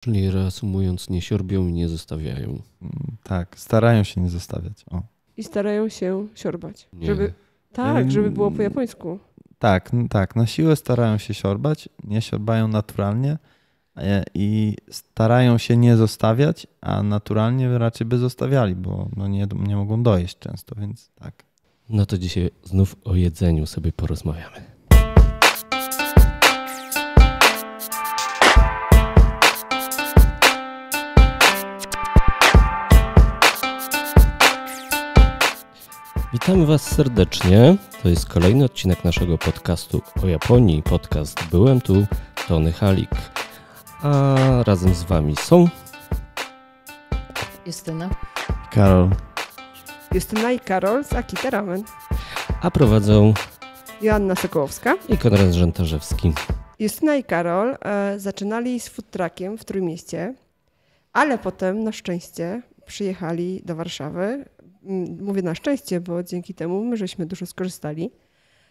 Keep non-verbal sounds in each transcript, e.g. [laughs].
Czyli reasumując, nie siorbią i nie zostawiają. Mm, tak, starają się nie zostawiać. O. I starają się siorbać. Nie. Żeby, tak, mm, żeby było po japońsku. Tak, tak. Na siłę starają się siorbać, nie siorbają naturalnie i starają się nie zostawiać, a naturalnie raczej by zostawiali, bo no nie, nie mogą dojeść często, więc tak. No to dzisiaj znów o jedzeniu sobie porozmawiamy. Witamy Was serdecznie. To jest kolejny odcinek naszego podcastu o Japonii. Podcast Byłem tu, Tony Halik. A razem z Wami są Justyna, Karol, Justyna i Karol z Akita Ramen. A prowadzą Joanna Sokołowska i Konrad Rzętarzewski. Justyna i Karol e, zaczynali z food truckiem w Trójmieście, ale potem na szczęście przyjechali do Warszawy, mówię na szczęście, bo dzięki temu my żeśmy dużo skorzystali.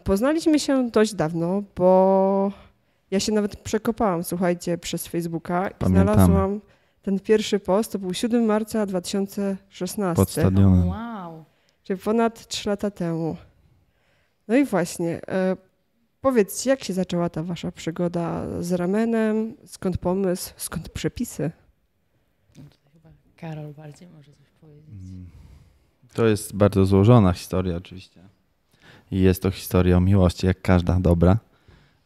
Poznaliśmy się dość dawno, bo ja się nawet przekopałam, słuchajcie, przez Facebooka Pamiętamy. i znalazłam ten pierwszy post. To był 7 marca 2016. Pod stadionem. Wow. Czyli ponad 3 lata temu. No i właśnie, e, powiedz, jak się zaczęła ta wasza przygoda z ramenem? Skąd pomysł? Skąd przepisy? No Karol bardziej może coś powiedzieć. Mm. To jest bardzo złożona historia, oczywiście. I jest to historia o miłości, jak każda dobra.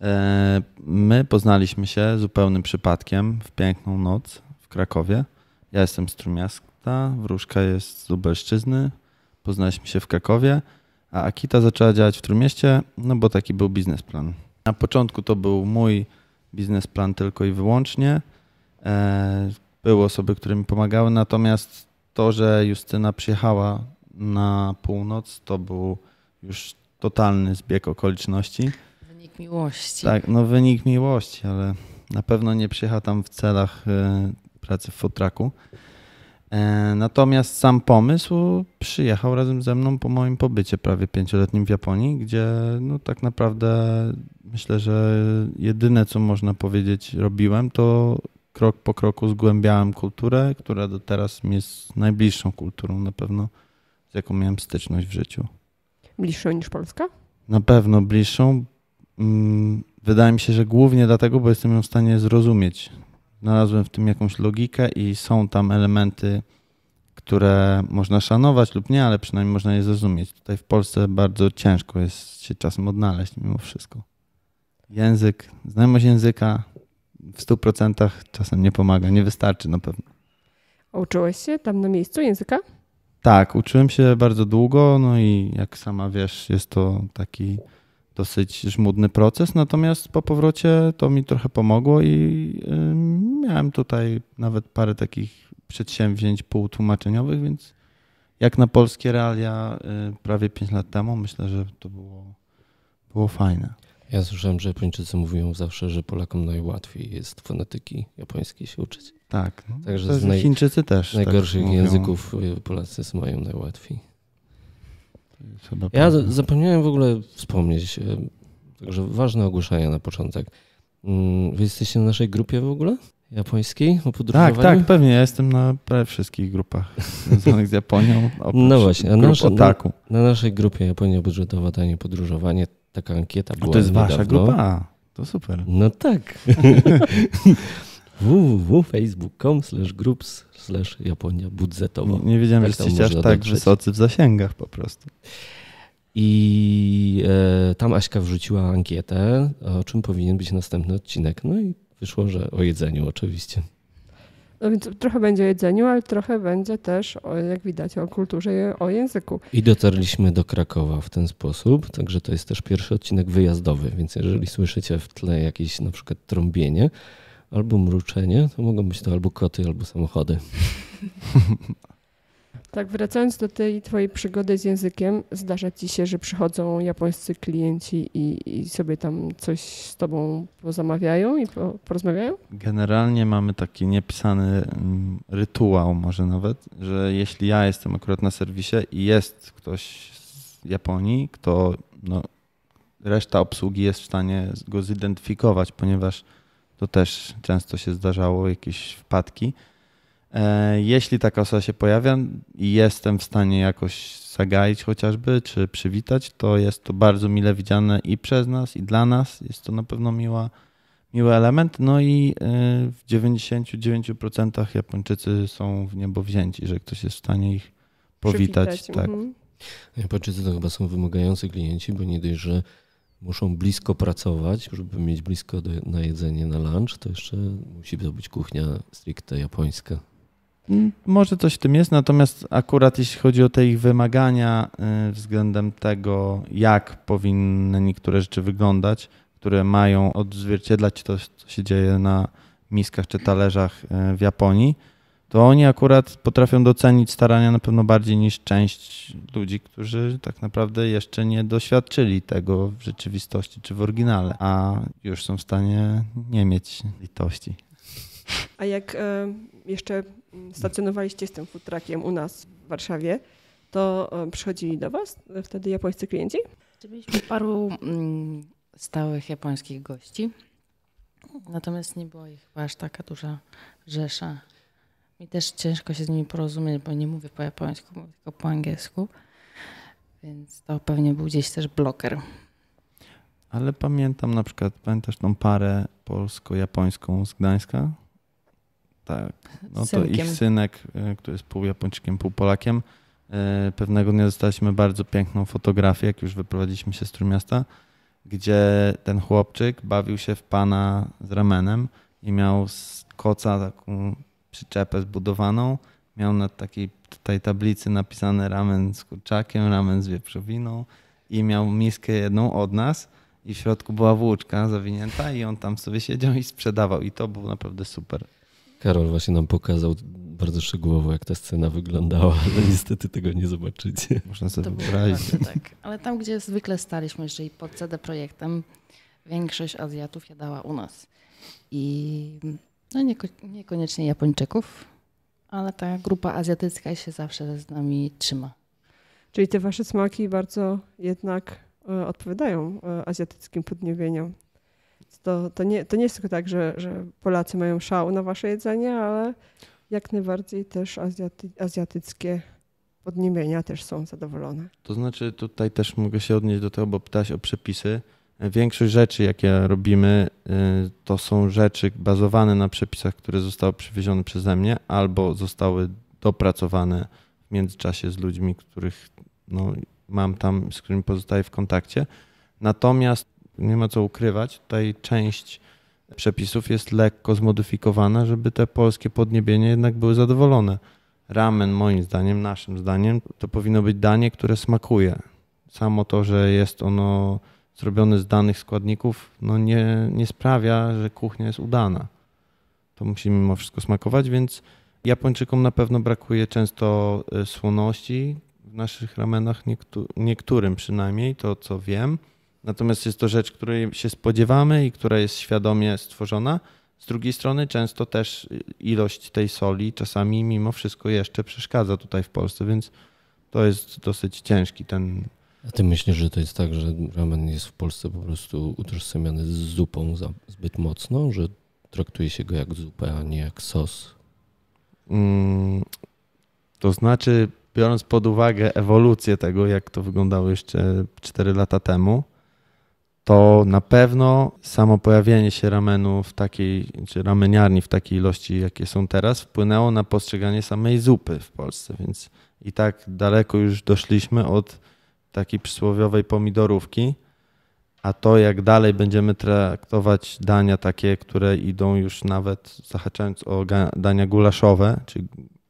E, my poznaliśmy się zupełnym przypadkiem w piękną noc w Krakowie. Ja jestem z Trumiasta, Wróżka jest z Lubelszczyzny. Poznaliśmy się w Krakowie, a Akita zaczęła działać w trumieście, no bo taki był biznesplan. Na początku to był mój biznesplan tylko i wyłącznie. E, były osoby, które mi pomagały, natomiast to, że Justyna przyjechała na północ to był już totalny zbieg okoliczności. Wynik miłości. Tak, no wynik miłości, ale na pewno nie przyjechał tam w celach e, pracy w futraku. E, natomiast sam pomysł przyjechał razem ze mną po moim pobycie prawie pięcioletnim w Japonii, gdzie no tak naprawdę myślę, że jedyne co można powiedzieć robiłem, to krok po kroku zgłębiałem kulturę, która do teraz mi jest najbliższą kulturą na pewno z jaką miałem styczność w życiu. Bliższą niż Polska? Na pewno bliższą. Mm, wydaje mi się, że głównie dlatego, bo jestem ją w stanie zrozumieć. Znalazłem w tym jakąś logikę i są tam elementy, które można szanować lub nie, ale przynajmniej można je zrozumieć. Tutaj w Polsce bardzo ciężko jest się czasem odnaleźć mimo wszystko. Język, znajomość języka w 100% czasem nie pomaga, nie wystarczy na pewno. A uczyłeś się tam na miejscu języka? Tak, uczyłem się bardzo długo, no i jak sama wiesz, jest to taki dosyć żmudny proces, natomiast po powrocie to mi trochę pomogło i miałem tutaj nawet parę takich przedsięwzięć półtłumaczeniowych, więc jak na polskie realia y, prawie 5 lat temu, myślę, że to było, było fajne. Ja słyszałem, że Japończycy mówią zawsze, że Polakom najłatwiej jest fonetyki japońskiej się uczyć. Tak. No. Także to z naj... Chińczycy też. Tak najgorszych tak języków y, Polacy mają najłatwiej. Chyba ja zapomniałem w ogóle wspomnieć, y, także ważne ogłoszenie na początek. Mm, wy jesteście na naszej grupie w ogóle? Japońskiej? O podróżowaniu? Tak, tak, pewnie. Ja jestem na prawie wszystkich grupach [laughs] związanych z Japonią. No właśnie, a nasza, na, na, naszej grupie Japonia budżetowa, tanie podróżowanie, taka ankieta była. A to jest niedawno. wasza grupa. To super. No tak. [laughs] www.facebook.com slash groups slash Japonia budżetowo. Nie wiedziałem, tak że jesteście aż tak wysocy w zasięgach po prostu. I e, tam Aśka wrzuciła ankietę, o czym powinien być następny odcinek. No i wyszło, że o jedzeniu oczywiście. No więc trochę będzie o jedzeniu, ale trochę będzie też, o, jak widać, o kulturze i o języku. I dotarliśmy do Krakowa w ten sposób, także to jest też pierwszy odcinek wyjazdowy, więc jeżeli słyszycie w tle jakieś na przykład trąbienie, albo mruczenie, to mogą być to albo koty, albo samochody. [laughs] Tak, wracając do tej twojej przygody z językiem, zdarza ci się, że przychodzą japońscy klienci i, i sobie tam coś z tobą pozamawiają i po, porozmawiają? Generalnie mamy taki niepisany mm, rytuał może nawet, że jeśli ja jestem akurat na serwisie i jest ktoś z Japonii, kto no, reszta obsługi jest w stanie go zidentyfikować, ponieważ to też często się zdarzało, jakieś wpadki. E, jeśli taka osoba się pojawia i jestem w stanie jakoś zagaić chociażby, czy przywitać, to jest to bardzo mile widziane i przez nas, i dla nas. Jest to na pewno miła, miły element. No i e, w 99% Japończycy są w niebo wzięci, że ktoś jest w stanie ich powitać. Przywitać, tak. Mhm. Japończycy to chyba są wymagający klienci, bo nie dość, że muszą blisko pracować, żeby mieć blisko do, na jedzenie, na lunch, to jeszcze musi to być kuchnia stricte japońska. Mm, może coś w tym jest, natomiast akurat jeśli chodzi o te ich wymagania y, względem tego, jak powinny niektóre rzeczy wyglądać, które mają odzwierciedlać to, co się dzieje na miskach czy talerzach y, w Japonii, to oni akurat potrafią docenić starania na pewno bardziej niż część ludzi, którzy tak naprawdę jeszcze nie doświadczyli tego w rzeczywistości czy w oryginale, a już są w stanie nie mieć litości. A jak e, jeszcze stacjonowaliście z tym futrakiem u nas w Warszawie, to e, przychodzili do Was wtedy japońscy klienci? Mieliśmy paru mm, stałych japońskich gości, natomiast nie była ich chyba aż taka duża rzesza mi też ciężko się z nimi porozumieć, bo nie mówię po japońsku, mówię tylko po angielsku. Więc to pewnie był gdzieś też bloker. Ale pamiętam na przykład, pamiętasz tą parę polsko-japońską z Gdańska? Tak. No Synkiem. to ich synek, e, który jest pół Japończykiem, pół Polakiem. E, pewnego dnia dostaliśmy bardzo piękną fotografię, jak już wyprowadziliśmy się z Trójmiasta, gdzie ten chłopczyk bawił się w pana z ramenem i miał z koca taką przyczepę zbudowaną. Miał na takiej tutaj tablicy napisane ramen z kurczakiem, ramen z wieprzowiną i miał miskę jedną od nas i w środku była włóczka zawinięta i on tam sobie siedział i sprzedawał i to było naprawdę super. Karol właśnie nam pokazał bardzo szczegółowo, jak ta scena wyglądała, ale niestety tego nie zobaczycie. Można sobie to wyobrazić. Tak. Ale tam, gdzie zwykle staliśmy, czyli pod CD Projektem, większość Azjatów jadała u nas. I no nieko, niekoniecznie Japończyków, ale ta grupa azjatycka się zawsze z nami trzyma. Czyli te wasze smaki bardzo jednak e, odpowiadają e, azjatyckim podniebieniom. To, to, nie, to nie jest tylko tak, że, że Polacy mają szał na wasze jedzenie, ale jak najbardziej też azjaty, azjatyckie podniebienia też są zadowolone. To znaczy tutaj też mogę się odnieść do tego, bo pytałaś o przepisy. Większość rzeczy, jakie robimy, y, to są rzeczy bazowane na przepisach, które zostały przywiezione przeze mnie albo zostały dopracowane w międzyczasie z ludźmi, których no, mam tam, z którymi pozostaję w kontakcie. Natomiast nie ma co ukrywać, tutaj część przepisów jest lekko zmodyfikowana, żeby te polskie podniebienie jednak były zadowolone. Ramen, moim zdaniem, naszym zdaniem, to powinno być danie, które smakuje. Samo to, że jest ono zrobiony z danych składników no nie, nie sprawia, że kuchnia jest udana. To musi mimo wszystko smakować, więc Japończykom na pewno brakuje często e, słoności w naszych ramenach, niektórym przynajmniej, to co wiem. Natomiast jest to rzecz, której się spodziewamy i która jest świadomie stworzona. Z drugiej strony często też e, ilość tej soli czasami mimo wszystko jeszcze przeszkadza tutaj w Polsce, więc to jest dosyć ciężki ten a ty myślisz, że to jest tak, że ramen jest w Polsce po prostu utożsamiany z zupą zbyt mocno, że traktuje się go jak zupę, a nie jak sos? Mm, to znaczy, biorąc pod uwagę ewolucję tego, jak to wyglądało jeszcze 4 lata temu, to na pewno samo pojawienie się ramenu w takiej, czy rameniarni w takiej ilości, jakie są teraz, wpłynęło na postrzeganie samej zupy w Polsce, więc i tak daleko już doszliśmy od takiej przysłowiowej pomidorówki, a to jak dalej będziemy traktować dania takie, które idą już nawet zahaczając o dania gulaszowe, czy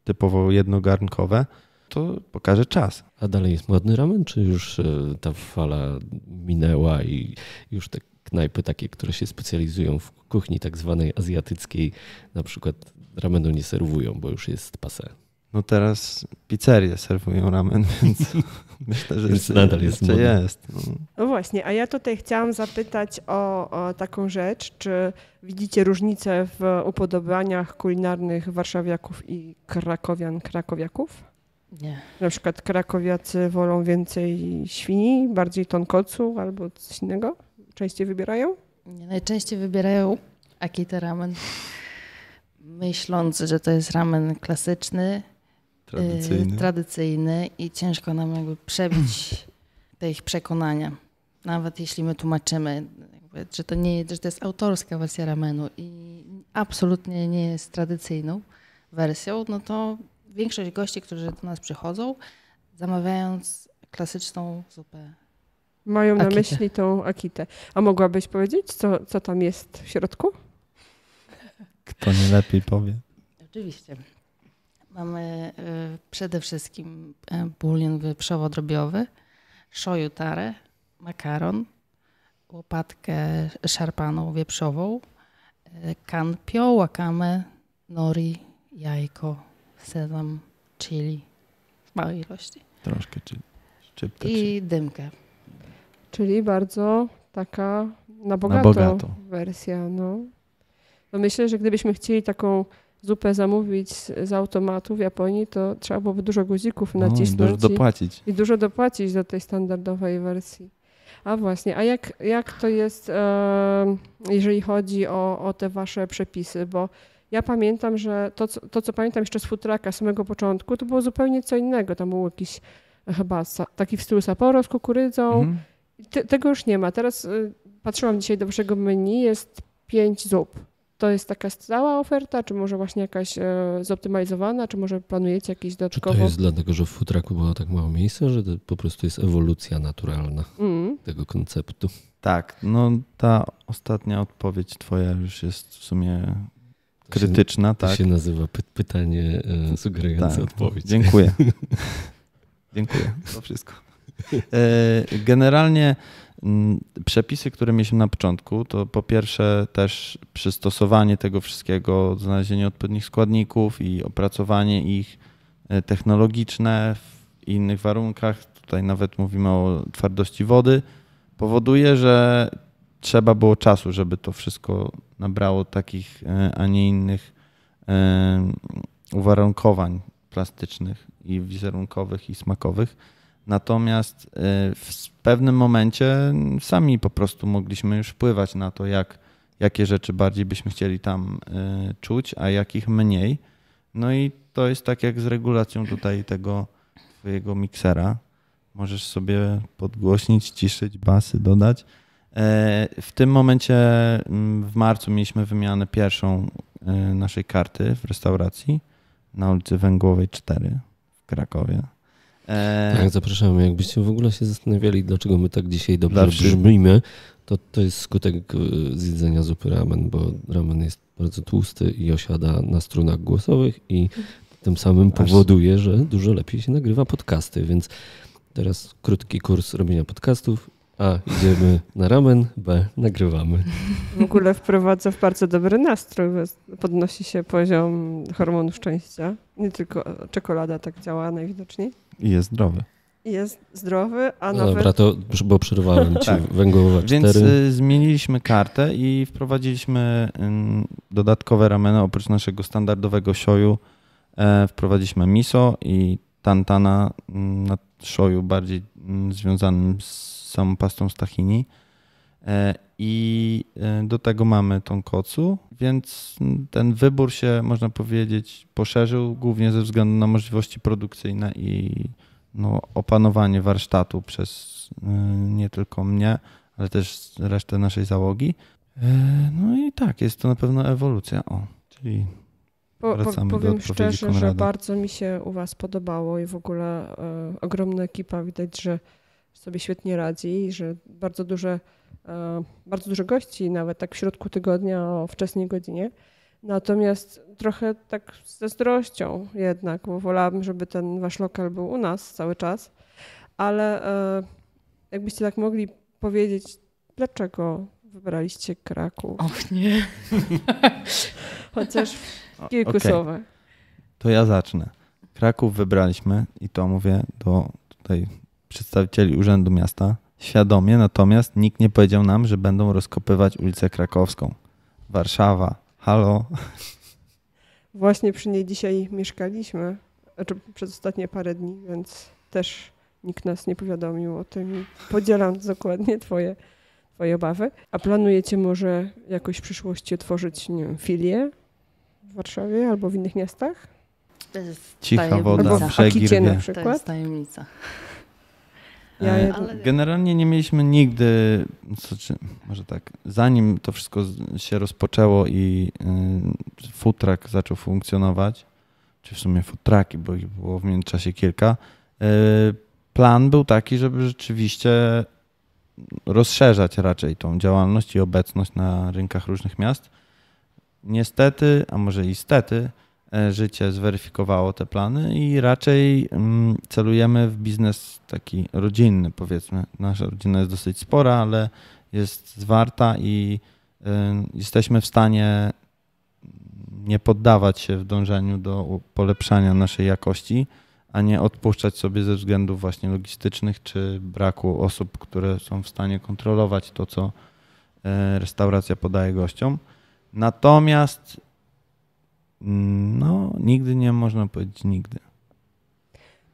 typowo jednogarnkowe, to pokaże czas. A dalej jest ładny ramen, czy już e, ta fala minęła i już te knajpy takie, które się specjalizują w kuchni tak zwanej azjatyckiej, na przykład ramenu nie serwują, bo już jest pase? No teraz pizzerie serwują ramen, [laughs] więc [laughs] myślę, że jeszcze, nadal jest. Jeszcze jest. No. no. właśnie, a ja tutaj chciałam zapytać o, o, taką rzecz. Czy widzicie różnicę w upodobaniach kulinarnych warszawiaków i krakowian krakowiaków? Nie. Na przykład krakowiacy wolą więcej świni, bardziej tonkocu albo coś innego? Częściej wybierają? Nie, najczęściej wybierają akita ramen. Myśląc, że to jest ramen klasyczny, tradycyjny. Y, tradycyjny i ciężko nam jakby przebić [clears throat] te ich przekonania. Nawet jeśli my tłumaczymy, jakby, że, to nie, że to jest autorska wersja ramenu i absolutnie nie jest tradycyjną wersją, no to większość gości, którzy do nas przychodzą, zamawiając klasyczną zupę. Mają na na myśli tą akitę. A mogłabyś powiedzieć, co, co tam jest w środku? Kto nie lepiej powie. Oczywiście. Mamy y, przede wszystkim e, bulion wieprzowo-drobiowy, tare, makaron, łopatkę szarpaną wieprzową, e, kanpio, wakame, nori, jajko, sezam, chili w małej ilości. Troszkę chili. Szczypte, I dymkę. Czyli bardzo taka na bogato, na bogato. wersja. No. no myślę, że gdybyśmy chcieli taką zupę zamówić z automatu w Japonii, to trzeba byłoby dużo guzików no nacisnąć. No, dużo dopłacić. I, dużo dopłacić do tej standardowej wersji. A właśnie, a jak, jak to jest, e, jeżeli chodzi o, o te wasze przepisy? Bo ja pamiętam, że to, co, to, co pamiętam jeszcze z futraka z samego początku, to było zupełnie co innego. Tam był jakiś e, chyba sa, taki w stylu Sapporo z kukurydzą. Mhm. Te, tego już nie ma. Teraz y, patrzyłam dzisiaj do waszego menu, jest pięć zup to jest taka stała oferta, czy może właśnie jakaś e, zoptymalizowana, czy może planujecie jakieś dodatkowe? to jest dlatego, że w futraku było tak mało miejsca, że to po prostu jest ewolucja naturalna mm. tego konceptu. Tak, no ta ostatnia odpowiedź twoja już jest w sumie krytyczna. To się, tak. to się nazywa py pytanie e, tak. sugerujące tak. odpowiedź. Dziękuję. [laughs] Dziękuję, to wszystko. E, generalnie Mm, przepisy, które mieliśmy na początku, to po pierwsze też przystosowanie tego wszystkiego, znalezienie odpowiednich składników i opracowanie ich e, technologiczne w innych warunkach. Tutaj nawet mówimy o twardości wody. Powoduje, że trzeba było czasu, żeby to wszystko nabrało takich, e, a nie innych e, uwarunkowań plastycznych i wizerunkowych i smakowych. Natomiast y, w pewnym momencie sami po prostu mogliśmy już wpływać na to, jak, jakie rzeczy bardziej byśmy chcieli tam y, czuć, a jakich mniej. No i to jest tak jak z regulacją tutaj tego twojego miksera. Możesz sobie podgłośnić, ciszyć, basy dodać. E, w tym momencie mm, w marcu mieliśmy wymianę pierwszą y, naszej karty w restauracji na ulicy Węgłowej 4 w Krakowie. E, tak, zapraszam. Jakbyście w ogóle się zastanawiali, dlaczego my tak dzisiaj dobrze Zawsze. brzmimy, to to jest skutek e, zjedzenia zupy ramen, bo ramen jest bardzo tłusty i osiada na strunach głosowych i tym samym powoduje, że dużo lepiej się nagrywa podcasty, więc teraz krótki kurs robienia podcastów a. Idziemy na ramen, B. Nagrywamy. W ogóle wprowadza w bardzo dobry nastrój. Podnosi się poziom hormonu szczęścia. Nie tylko czekolada tak działa najwidoczniej. I jest zdrowy. I jest zdrowy, a no nawet... Dobra, to bo przerwałem ci tak. węglowe Więc cztery. Y, zmieniliśmy kartę i wprowadziliśmy dodatkowe rameny oprócz naszego standardowego shoyu. E, wprowadziliśmy miso i tantana na shoyu bardziej związanym z samą pastą z tahini. E, I e, do tego mamy tą kocu, więc ten wybór się, można powiedzieć, poszerzył głównie ze względu na możliwości produkcyjne i no, opanowanie warsztatu przez e, nie tylko mnie, ale też resztę naszej załogi. No i tak, jest to na pewno ewolucja. O, czyli po, wracamy po, powiem do szczerze, Konrada. że bardzo mi się u Was podobało i w ogóle y, ogromna ekipa. Widać, że sobie świetnie radzi, że bardzo duże, e, bardzo dużo gości, nawet tak w środku tygodnia o wczesnej godzinie. Natomiast trochę tak z zazdrością jednak, bo wolałabym, żeby ten wasz lokal był u nas cały czas. Ale e, jakbyście tak mogli powiedzieć, dlaczego wybraliście Kraków? Och nie. [laughs] Chociaż w kilku okay. słowach. To ja zacznę. Kraków wybraliśmy i to mówię do tutaj przedstawicieli Urzędu Miasta, świadomie, natomiast nikt nie powiedział nam, że będą rozkopywać ulicę Krakowską. Warszawa, halo. Właśnie przy niej dzisiaj mieszkaliśmy, znaczy przez ostatnie parę dni, więc też nikt nas nie powiadomił o tym i podzielam dokładnie twoje, twoje obawy. A planujecie może jakoś w przyszłości otworzyć nie wiem, filię w Warszawie albo w innych miastach? Cicha woda, albo w Akicie na przykład? To jest tajemnica. Ja e, ale... Generalnie nie mieliśmy nigdy, znaczy, może tak, zanim to wszystko się rozpoczęło i y, futrak zaczął funkcjonować, czy w sumie futraki, bo ich było w międzyczasie kilka, y, plan był taki, żeby rzeczywiście rozszerzać raczej tą działalność i obecność na rynkach różnych miast. Niestety, a może i stety, E, życie zweryfikowało te plany i raczej mm, celujemy w biznes taki rodzinny, powiedzmy. Nasza rodzina jest dosyć spora, ale jest zwarta i y, jesteśmy w stanie nie poddawać się w dążeniu do polepszania naszej jakości, a nie odpuszczać sobie ze względów właśnie logistycznych czy braku osób, które są w stanie kontrolować to, co e, restauracja podaje gościom. Natomiast no, nigdy nie można powiedzieć nigdy.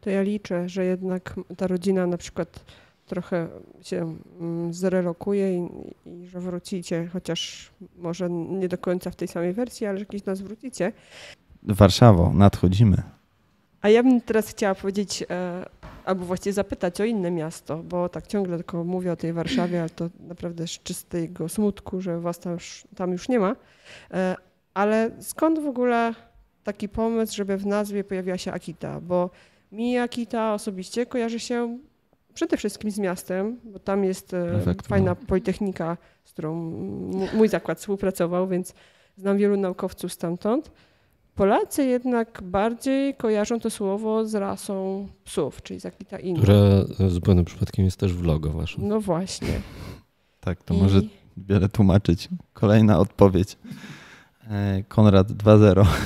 To ja liczę, że jednak ta rodzina na przykład trochę się mm, zrelokuje i, i, że wrócicie, chociaż może nie do końca w tej samej wersji, ale że kiedyś nas wrócicie. Warszawo, nadchodzimy. A ja bym teraz chciała powiedzieć, e, albo właściwie zapytać o inne miasto, bo tak ciągle tylko mówię o tej Warszawie, ale to naprawdę z czystego smutku, że was tam już, tam już nie ma. E, ale skąd w ogóle taki pomysł, żeby w nazwie pojawiła się Akita? Bo mi Akita osobiście kojarzy się przede wszystkim z miastem, bo tam jest e, fajna no. politechnika, z którą mój zakład współpracował, więc znam wielu naukowców stamtąd. Polacy jednak bardziej kojarzą to słowo z rasą psów, czyli z Akita Inu. Która e, zupełnym przypadkiem jest też w logo waszym. No właśnie. tak, to I... może wiele tłumaczyć. Kolejna odpowiedź. E, Konrad 2.0. [laughs]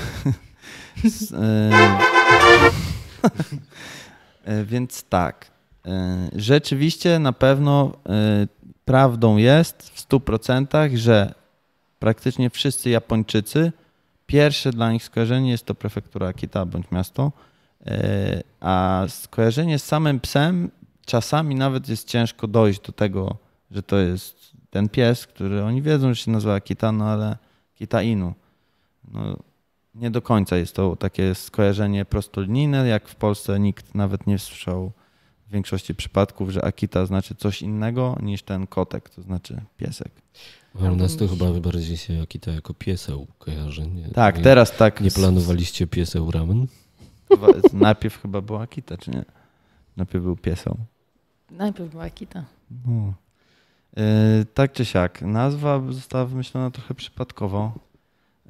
E, [laughs] e, więc tak. Rzeczywiście na pewno prawdą jest w 100%, że praktycznie wszyscy Japończycy, pierwsze dla nich skojarzenie jest to prefektura Akita bądź miasto, a skojarzenie z samym psem czasami nawet jest ciężko dojść do tego, że to jest ten pies, który oni wiedzą, że się nazywa Akita, no ale Kitainu. No, nie do końca jest to takie skojarzenie prostolinijne, jak w Polsce nikt nawet nie słyszał w większości przypadków, że Akita znaczy coś innego niż ten kotek, to znaczy piesek. A u nas to chyba bardziej się Akita jako pieseł kojarzy. Nie? Tak, nie, teraz tak. Nie planowaliście pieseł ramen? Najpierw chyba była Akita, czy nie? Najpierw był pieseł. Najpierw była Akita. No. E, tak czy siak, nazwa została wymyślona trochę przypadkowo.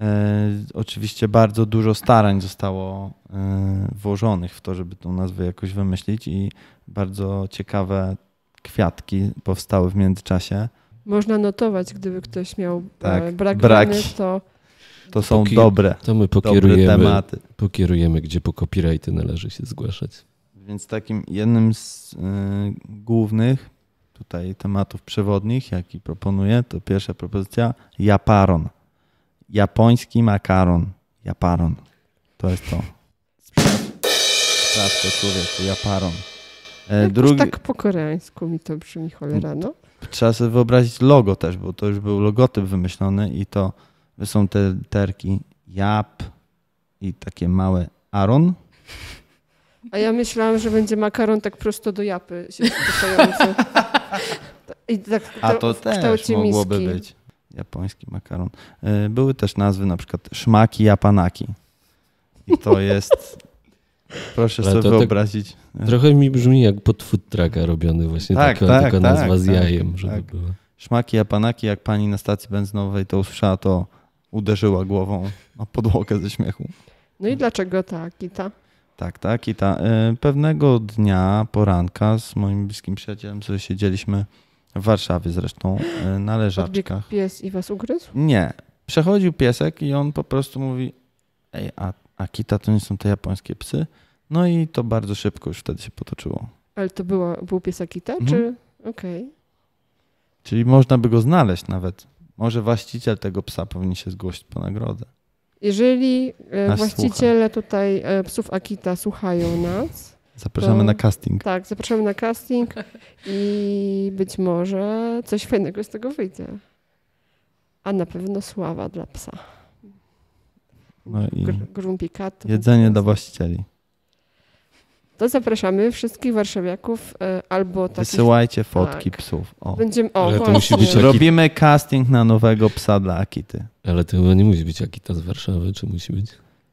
E, oczywiście bardzo dużo starań zostało e, włożonych w to, żeby tą nazwę jakoś wymyślić i bardzo ciekawe kwiatki powstały w międzyczasie. Można notować, gdyby ktoś miał tak, brak braki, winy, to... To są Poki... dobre, to my pokierujemy, tematy. Pokierujemy, gdzie po copyrighty należy się zgłaszać. Więc takim jednym z y, głównych tutaj tematów przewodnich, jaki proponuję, to pierwsza propozycja japaron. Japoński makaron. Japaron. To jest to. Sprawdź to człowieku, japaron. E, drugi... Tak po koreańsku mi to brzmi cholera, no. Trzeba sobie wyobrazić logo też, bo to już był logotyp wymyślony i to są te terki Jap i takie małe Aron. A ja myślałam, że będzie makaron tak prosto do japy się [laughs] I tak A to też mogłoby miski. być. Japoński makaron. E, były też nazwy na przykład szmaki japanaki. I to [laughs] jest... Proszę Ale sobie tak wyobrazić. Tak, trochę mi brzmi jak pod food trucka robiony właśnie tak, taka, tak, taka tak, nazwa z tak, jajem, żeby tak. Szmaki japanaki, jak pani na stacji benzynowej to usłyszała, to uderzyła głową na podłogę ze śmiechu. No i dlaczego ta Akita? Tak, tak i ta. E, pewnego dnia poranka z moim bliskim przyjacielem sobie siedzieliśmy w Warszawie zresztą e, na leżaczkach. pies i was ugryzł? Nie. Przechodził piesek i on po prostu mówi ej, a Akita to nie są te japońskie psy? No i to bardzo szybko już wtedy się potoczyło. Ale to była, był pies Akita, mhm. czy? Okej. Okay. Czyli można by go znaleźć nawet. Może właściciel tego psa powinien się zgłosić po nagrodę. Jeżeli e, właściciele słucha. tutaj e, psów Akita słuchają nas. Zapraszamy to, na casting. Tak, zapraszamy na casting i być może coś fajnego z tego wyjdzie. A na pewno sława dla psa. No i Gr- Jedzenie dla właścicieli to zapraszamy wszystkich warszawiaków e, albo takich... Wysyłajcie fotki tak. psów. O. Będziemy, o, Ale to musi być Robimy casting na nowego psa dla Akity. Ale to chyba nie musi być Akita z Warszawy, czy musi być?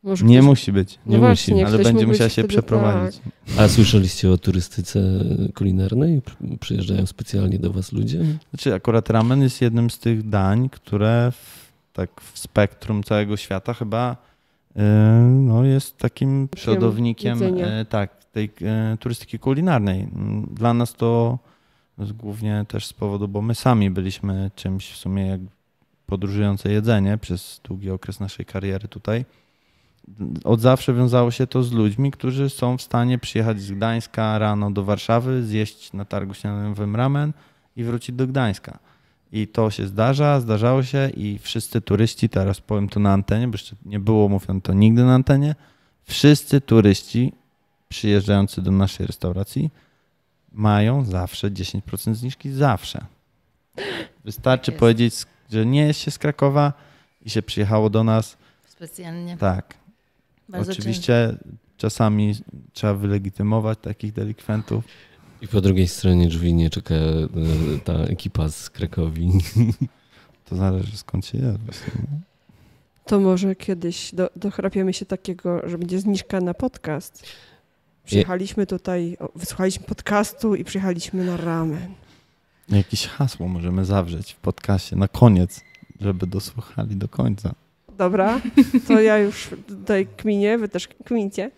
Może nie ktoś... musi być. No nie no musi, właśnie, ale będzie musiała się przeprowadzić. Tak. A słyszeliście o turystyce kulinarnej? Przyjeżdżają specjalnie do was ludzie? Znaczy akurat ramen jest jednym z tych dań, które w, tak w spektrum całego świata chyba y, no, jest takim przodownikiem y, tak, tej e, turystyki kulinarnej. Mm, dla nas to głównie też z powodu, bo my sami byliśmy czymś w sumie jak podróżujące jedzenie przez długi okres naszej kariery tutaj. Od zawsze wiązało się to z ludźmi, którzy są w stanie przyjechać z Gdańska rano do Warszawy, zjeść na targu śniadaniowym ramen i wrócić do Gdańska. I to się zdarza, zdarzało się i wszyscy turyści, teraz powiem to na antenie, bo jeszcze nie było mówiąc to nigdy na antenie, wszyscy turyści przyjeżdżający do naszej restauracji mają zawsze 10% zniżki. Zawsze. Wystarczy powiedzieć, że nie jest się z Krakowa i się przyjechało do nas. Specjalnie. Tak. Bardzo Oczywiście czasami trzeba wylegitymować takich delikwentów. I po drugiej stronie drzwi nie czeka e, ta ekipa z Krakowi. [laughs] To zależy skąd się jadę. To może kiedyś do, dochrapiemy się takiego, że będzie zniżka na podcast. Przyjechaliśmy tutaj, wysłuchaliśmy podcastu i przyjechaliśmy na ramen. No jakieś hasło możemy zawrzeć w podcastie na koniec, żeby dosłuchali do końca. Dobra, to ja już tutaj kminię, wy też kminicie.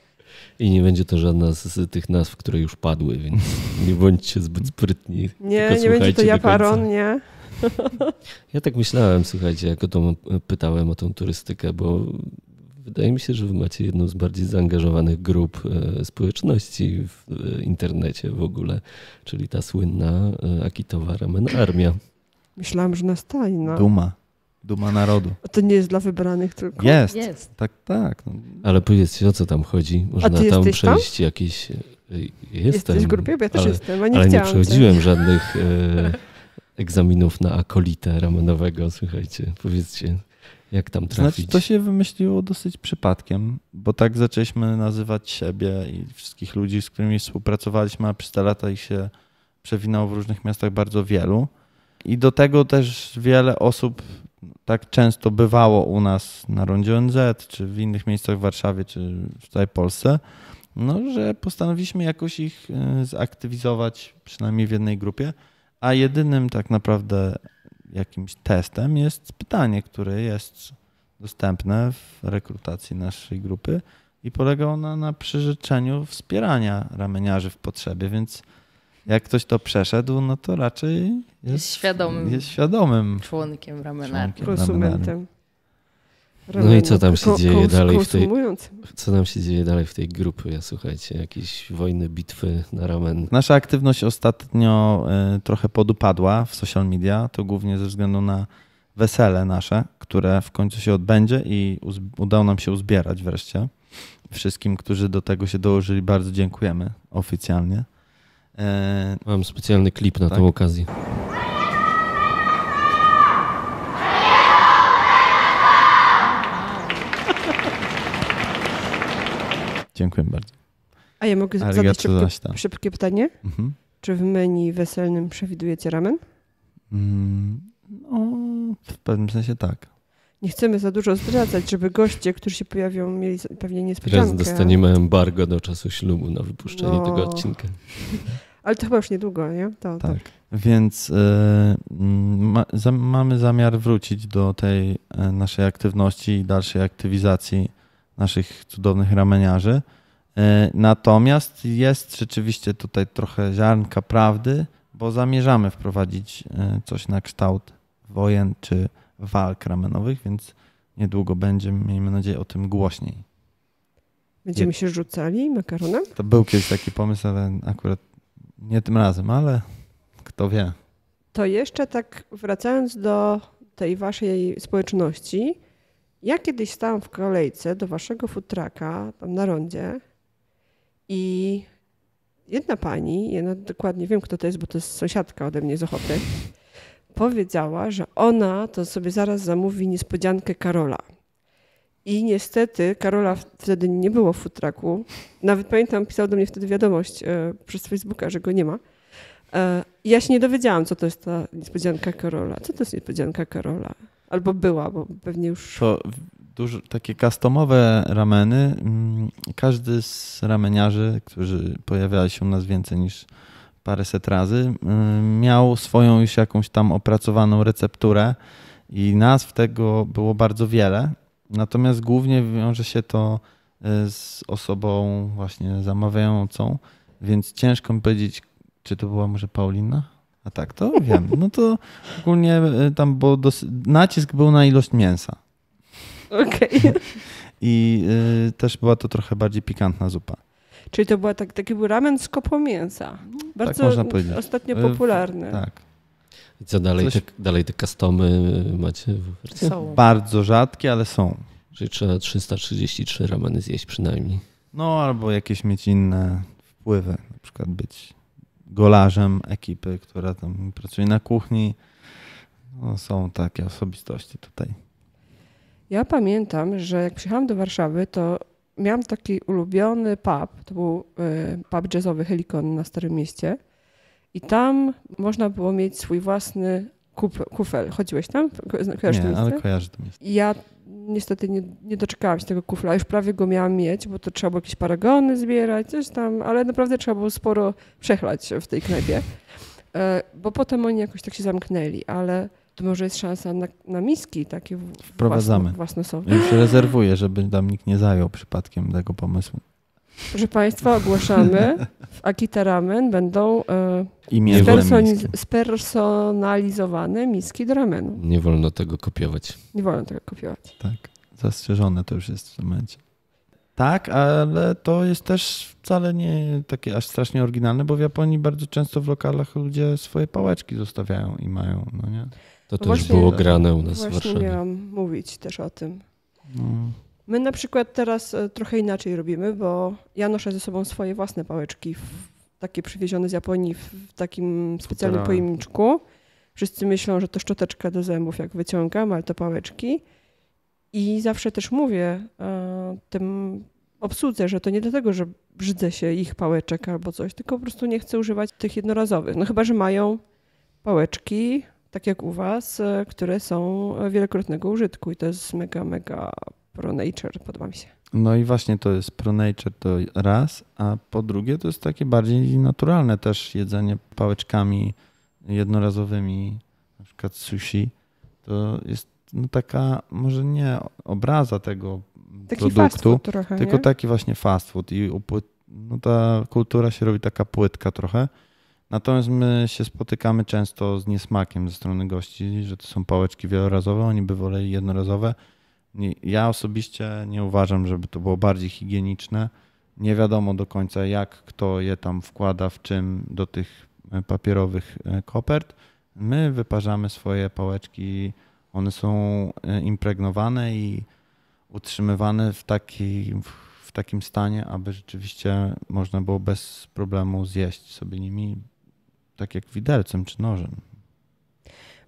I nie będzie to żadna z tych nazw, które już padły, więc [laughs] nie bądźcie zbyt sprytni. Nie, nie będzie to Japaron, nie. Ja tak myślałem, słuchajcie, jak o tą pytałem o tą turystykę, bo wydaje mi się, że wy macie jedną z bardziej zaangażowanych grup e, społeczności w e, internecie w ogóle, czyli ta słynna e, Akitowa Ramen Armia. Myślałam, że nastajna. Duma. Duma narodu. A to nie jest dla wybranych tylko? Jest. jest. Tak, tak. No. Ale powiedzcie, o co tam chodzi? Można tam przejść tam? jakieś... Jestem. Jesteś w grupie? Ja też ale, jestem, a nie Ale nie przechodziłem żadnych... E egzaminów na akolitę ramenowego, słuchajcie, powiedzcie jak tam znaczy, trafić. Znaczy, to się wymyśliło dosyć przypadkiem, bo tak zaczęliśmy nazywać siebie i wszystkich ludzi, z którymi współpracowaliśmy, a przez te lata ich się przewinęło w różnych miastach bardzo wielu. I do tego też wiele osób tak często bywało u nas na rondzie ONZ, czy w innych miejscach w Warszawie, czy w całej Polsce, no, że postanowiliśmy jakoś ich y, zaktywizować, przynajmniej w jednej grupie. A jedynym tak naprawdę jakimś testem jest pytanie, które jest dostępne w rekrutacji naszej grupy i polega ona na przyrzeczeniu wspierania rameniarzy w potrzebie, więc jak ktoś to przeszedł, no to raczej jest, jest świadomym, jest świadomym członkiem ramenarzy. Konsumentem. No i co tam się ko dzieje dalej w tej. Co tam się dzieje dalej w tej grupie, ja, słuchajcie? Jakieś wojny, bitwy na ramen. Nasza aktywność ostatnio y, trochę podupadła w social media, to głównie ze względu na wesele nasze, które w końcu się odbędzie i udało nam się uzbierać wreszcie. Wszystkim, którzy do tego się dołożyli, bardzo dziękujemy oficjalnie. Y Mam specjalny klip na tak? tą okazję. Dziękuję bardzo. A ja mogę Arigato zadać szybkie, tak. szybkie pytanie? Mhm. Czy w menu weselnym przewidujecie ramen? Mm, no, w pewnym sensie tak. Nie chcemy za dużo zdradzać, żeby goście, którzy się pojawią, mieli pewnie niespodziankę. Teraz dostaniemy embargo do czasu ślubu na wypuszczenie no. tego odcinka. [laughs] Ale to chyba już niedługo, nie? To, tak. Więc y, ma, za, mamy zamiar wrócić do tej e, naszej aktywności i dalszej aktywizacji naszych cudownych rameniarzy. E, natomiast jest rzeczywiście tutaj trochę ziarnka prawdy, bo zamierzamy wprowadzić e, coś na kształt wojen czy walk ramenowych, więc niedługo będzie, miejmy nadzieję, o tym głośniej. Będziemy się rzucali makaronem? To był kiedyś taki pomysł, ale akurat nie tym razem, ale kto wie. To jeszcze tak wracając do tej waszej społeczności, ja kiedyś stałam w kolejce do waszego futraka tam na rondzie i jedna pani, jedna dokładnie wiem kto to jest, bo to jest sąsiadka ode mnie z Ochoty, powiedziała, że ona to sobie zaraz zamówi niespodziankę Karola. I niestety Karola wtedy nie było w futraku. Nawet pamiętam, pisał do mnie wtedy wiadomość e, przez Facebooka, że go nie ma. E, ja się nie dowiedziałam, co to jest ta niespodzianka Karola. Co to jest niespodzianka Karola? Albo była, bo pewnie już. To dużo, takie customowe rameny. Mm, każdy z rameniarzy, którzy pojawiali się u nas więcej niż paręset razy, mm, miał swoją już jakąś tam opracowaną recepturę i nazw tego było bardzo wiele. Natomiast głównie wiąże się to y, z osobą właśnie zamawiającą, więc ciężko mi powiedzieć, czy to była może Paulina? A tak, to wiem. No to ogólnie e, tam, bo dos- nacisk był na ilość mięsa. Okej. Okay. I y, też była to trochę bardziej pikantna zupa. Czyli to była tak, taki był ramen z kopą mięsa. Tak Bardzo tak można powiedzieć. ostatnio e, popularny. tak. I co dalej? Coś... Te, dalej te customy macie? Są. Bardzo rzadkie, ale są. Czyli trzeba 333 rameny zjeść przynajmniej. No albo jakieś mieć inne wpływy, na przykład być golarzem ekipy, która tam pracuje na kuchni. No, są takie osobistości tutaj. Ja pamiętam, że jak przyjechałam do Warszawy, to miałam taki ulubiony pub. To był y, pub jazzowy Helikon na Starym Mieście. I tam można było mieć swój własny kufel. Chodziłeś tam? Kojarzysz nie, to ale kojarzę to miejsce. Ja niestety nie, nie doczekałam się tego kufla. Już prawie go miałam mieć, bo to trzeba było jakieś paragony zbierać, coś tam, ale naprawdę trzeba było sporo przechlać w tej knajpie. E, bo potem oni jakoś tak się zamknęli, ale to może jest szansa na, na miski takie Wprowadzamy. własnosowe. Już rezerwuję, żeby tam nikt nie zajął przypadkiem tego pomysłu. Proszę Państwa, ogłaszamy, w Ramen będą e, spersoniz- spersonalizowane miski do ramenu. Nie wolno tego kopiować. Nie wolno tego kopiować. Tak, zastrzeżone to już jest w tym momencie. Tak, ale to jest też wcale nie takie aż strasznie oryginalne, bo w Japonii bardzo często w lokalach ludzie swoje pałeczki zostawiają i mają, no nie? To no też było grane u nas w Warszawie. Właśnie miałam mówić też o tym. No. My na przykład teraz e, trochę inaczej robimy, bo ja noszę ze sobą swoje własne pałeczki, takie przywiezione z Japonii w takim specjalnym Futera. pojemniczku. Wszyscy myślą, że to szczoteczka do zębów, jak wyciągam, ale to pałeczki. I zawsze też mówię e, tym obsłudze, że to nie dlatego, że brzydzę się ich pałeczek albo coś, tylko po prostu nie chcę używać tych jednorazowych. No chyba, że mają pałeczki, tak jak u was, e, które są wielokrotnego użytku i to jest mega, mega nature, podoba mi się. No i właśnie to jest nature to raz, a po drugie to jest takie bardziej naturalne też jedzenie pałeczkami jednorazowymi, na przykład sushi. To jest no taka może nie obraza tego taki produktu, trochę, tylko nie? taki właśnie fast food i no ta kultura się robi taka płytka trochę. Natomiast my się spotykamy często z niesmakiem ze strony gości, że to są pałeczki wielorazowe, oni by woleli jednorazowe. Nie, ja osobiście nie uważam, żeby to było bardziej higieniczne. Nie wiadomo do końca, jak kto je tam wkłada, w czym do tych e, papierowych e, kopert. My wyparzamy swoje pałeczki, one są e, impregnowane i utrzymywane w, taki, w takim stanie, aby rzeczywiście można było bez problemu zjeść sobie nimi, tak jak widelcem czy nożem.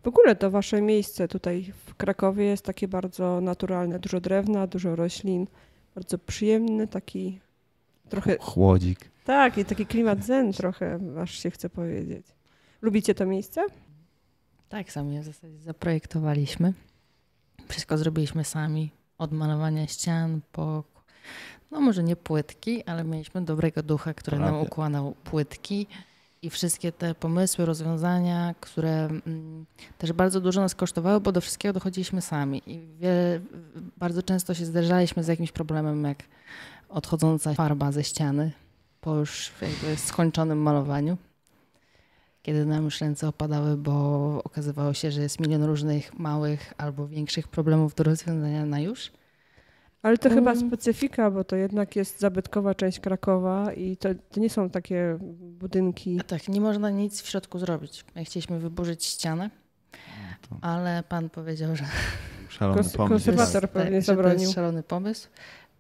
W ogóle to wasze miejsce tutaj w Krakowie jest takie bardzo naturalne, dużo drewna, dużo roślin, bardzo przyjemny, taki trochę... Chłodzik. Tak, i taki klimat zen trochę, aż się chce powiedzieć. Lubicie to miejsce? Tak, sami w zasadzie zaprojektowaliśmy. Wszystko zrobiliśmy sami, od malowania ścian po no może nie płytki, ale mieliśmy dobrego ducha, który Prawie. nam układał płytki i wszystkie te pomysły, rozwiązania, które mm, też bardzo dużo nas kosztowały, bo do wszystkiego dochodziliśmy sami i wiele, bardzo często się zderzaliśmy z jakimś problemem, jak odchodząca farba ze ściany po już skończonym malowaniu. Kiedy nam już ręce opadały, bo okazywało się, że jest milion różnych małych albo większych problemów do rozwiązania na już. Ale to chyba mm. specyfika, bo to jednak jest zabytkowa część Krakowa i to, to, nie są takie budynki. No tak, nie można nic w środku zrobić. My chcieliśmy wyburzyć ścianę, no ale pan powiedział, że. Szalony Kons pomysł. Konserwator pewnie zabronił. Tak, to jest szalony pomysł.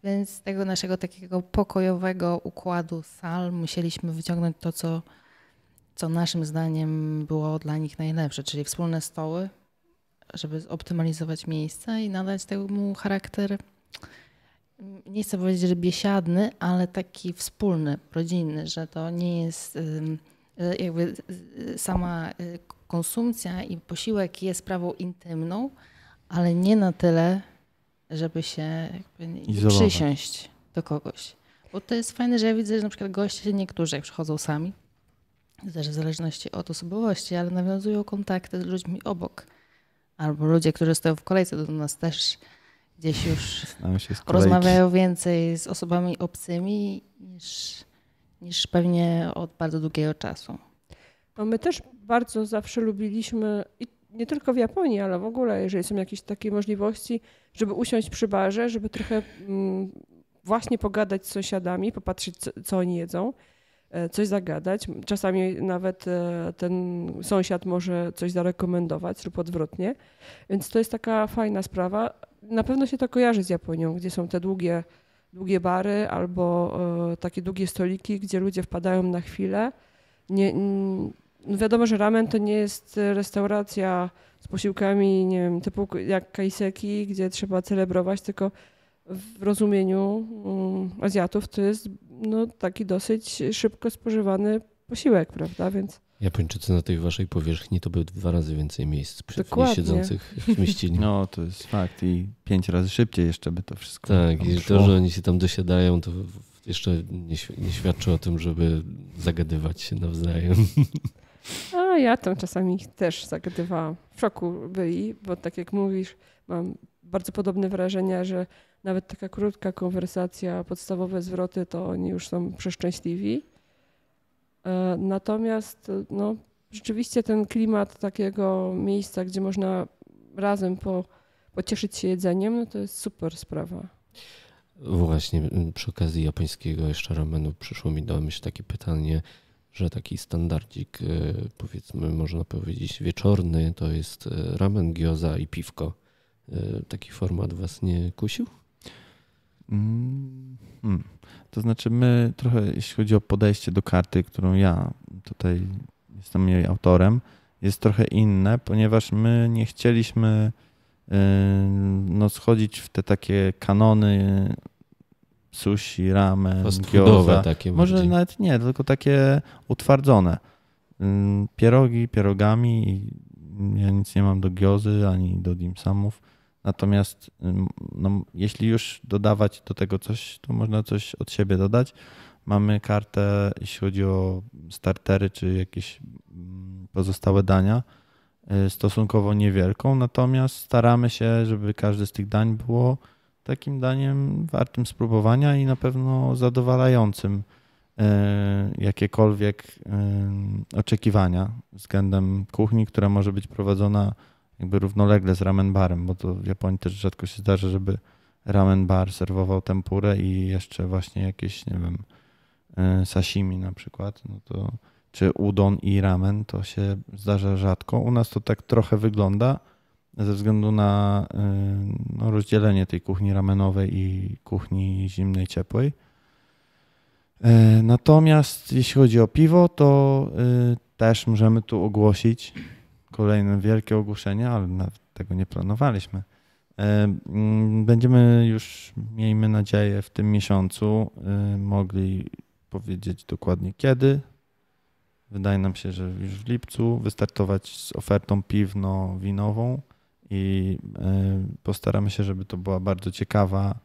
Więc z tego naszego takiego pokojowego układu sal musieliśmy wyciągnąć to, co, co naszym zdaniem było dla nich najlepsze, czyli wspólne stoły, żeby zoptymalizować miejsce i nadać temu charakter nie chcę powiedzieć, że biesiadny, ale taki wspólny, rodzinny, że to nie jest y, jakby y, sama y, konsumpcja i posiłek jest sprawą intymną, ale nie na tyle, żeby się przysiąść do kogoś. Bo to jest fajne, że ja widzę, że na przykład goście niektórzy, jak przychodzą sami, też w zależności od osobowości, ale nawiązują kontakty z ludźmi obok. Albo ludzie, którzy stoją w kolejce do nas też gdzieś już rozmawiają więcej z osobami obcymi niż, niż pewnie od bardzo długiego czasu. No my też bardzo zawsze lubiliśmy, i nie tylko w Japonii, ale w ogóle, jeżeli są jakieś takie możliwości, żeby usiąść przy barze, żeby trochę mm, właśnie pogadać z sąsiadami, popatrzeć, co, co oni jedzą, e, coś zagadać. Czasami nawet e, ten sąsiad może coś zarekomendować lub odwrotnie. Więc to jest taka fajna sprawa na pewno się to kojarzy z Japonią, gdzie są te długie, długie bary albo e, takie długie stoliki, gdzie ludzie wpadają na chwilę. Nie, no wiadomo, że ramen to nie jest restauracja z posiłkami nie wiem, typu jak kaiseki, gdzie trzeba celebrować, tylko w rozumieniu mm, Azjatów to jest no, taki dosyć szybko spożywany posiłek, prawda? Więc... Japończycy na tej waszej powierzchni to były dwa razy więcej miejsc Dokładnie. siedzących w mieścinie. No, to jest fakt i pięć razy szybciej jeszcze by to wszystko Tak, i to, że oni się tam dosiadają, to jeszcze nie, nie świadczy o tym, żeby zagadywać się nawzajem. A ja tam czasami też zagadywałam. W szoku byli, bo tak jak mówisz, mam bardzo podobne wrażenia, że nawet taka krótka konwersacja, podstawowe zwroty, to oni już są przeszczęśliwi. E, natomiast e, no, rzeczywiście ten klimat takiego miejsca, gdzie można razem po, pocieszyć się jedzeniem, no to jest super sprawa. Właśnie przy okazji japońskiego jeszcze ramenu przyszło mi do myśli takie pytanie, że taki standardzik, e, powiedzmy, można powiedzieć wieczorny, to jest ramen, gyoza i piwko. Taki format was nie kusił? Mm, hmm. To znaczy, my trochę, jeśli chodzi o podejście do karty, którą ja tutaj jestem jej autorem, jest trochę inne, ponieważ my nie chcieliśmy y, no, schodzić w te takie kanony sushi, ramen, gyoza. takie. Może bardziej. nawet nie, tylko takie utwardzone. Y, pierogi pierogami ja nic nie mam do giozy ani do dimsamów Natomiast no, jeśli już dodawać do tego coś, to można coś od siebie dodać. Mamy kartę, jeśli chodzi o startery czy jakieś pozostałe dania, y, stosunkowo niewielką, natomiast staramy się, żeby każde z tych dań było takim daniem wartym spróbowania i na pewno zadowalającym y, jakiekolwiek oczekiwania względem kuchni, która może być prowadzona jakby równolegle z ramen barem, bo to w Japonii też rzadko się zdarza, żeby ramen bar serwował tempurę i jeszcze właśnie jakieś, nie wiem, e, sashimi na przykład, no to czy udon i ramen, to się zdarza rzadko. U nas to tak trochę wygląda ze względu na e, no, rozdzielenie tej kuchni ramenowej i kuchni zimnej, ciepłej. E, natomiast jeśli chodzi o piwo, to też możemy tu ogłosić, kolejne wielkie ogłoszenie, ale tego nie planowaliśmy. E, mm, będziemy już, miejmy nadzieję, w tym miesiącu e, mogli powiedzieć dokładnie kiedy. Wydaje nam się, że już w lipcu wystartować z ofertą piwno-winową i e, postaramy się, żeby to była bardzo ciekawa,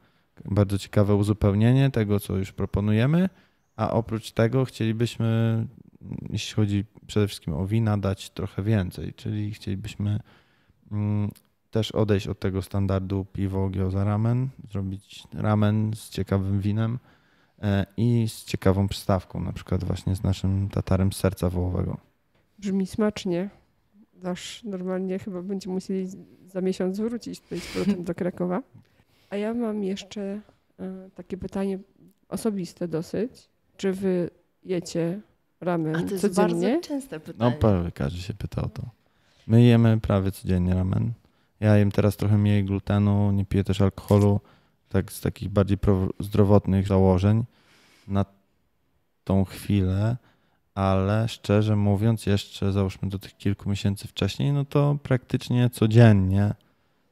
bardzo ciekawe uzupełnienie tego, co już proponujemy. A oprócz tego chcielibyśmy, jeśli chodzi przede wszystkim o wina dać trochę więcej, czyli chcielibyśmy mm, też odejść od tego standardu piwo gioza ramen, zrobić ramen z ciekawym winem e, i z ciekawą przystawką, na przykład właśnie z naszym tatarem serca wołowego. Brzmi smacznie. Dasz normalnie chyba będziemy musieli za miesiąc wrócić tutaj z powrotem do Krakowa. A ja mam jeszcze e, takie pytanie osobiste dosyć. Czy wy jecie ramen A to jest codziennie? bardzo częste no, pytanie. No, parę lekarzy się pyta o to. My jemy prawie codziennie ramen. Ja jem teraz trochę mniej glutenu, nie piję też alkoholu, tak z takich bardziej zdrowotnych założeń na tą chwilę, ale szczerze mówiąc, jeszcze załóżmy do tych kilku miesięcy wcześniej, no to praktycznie codziennie,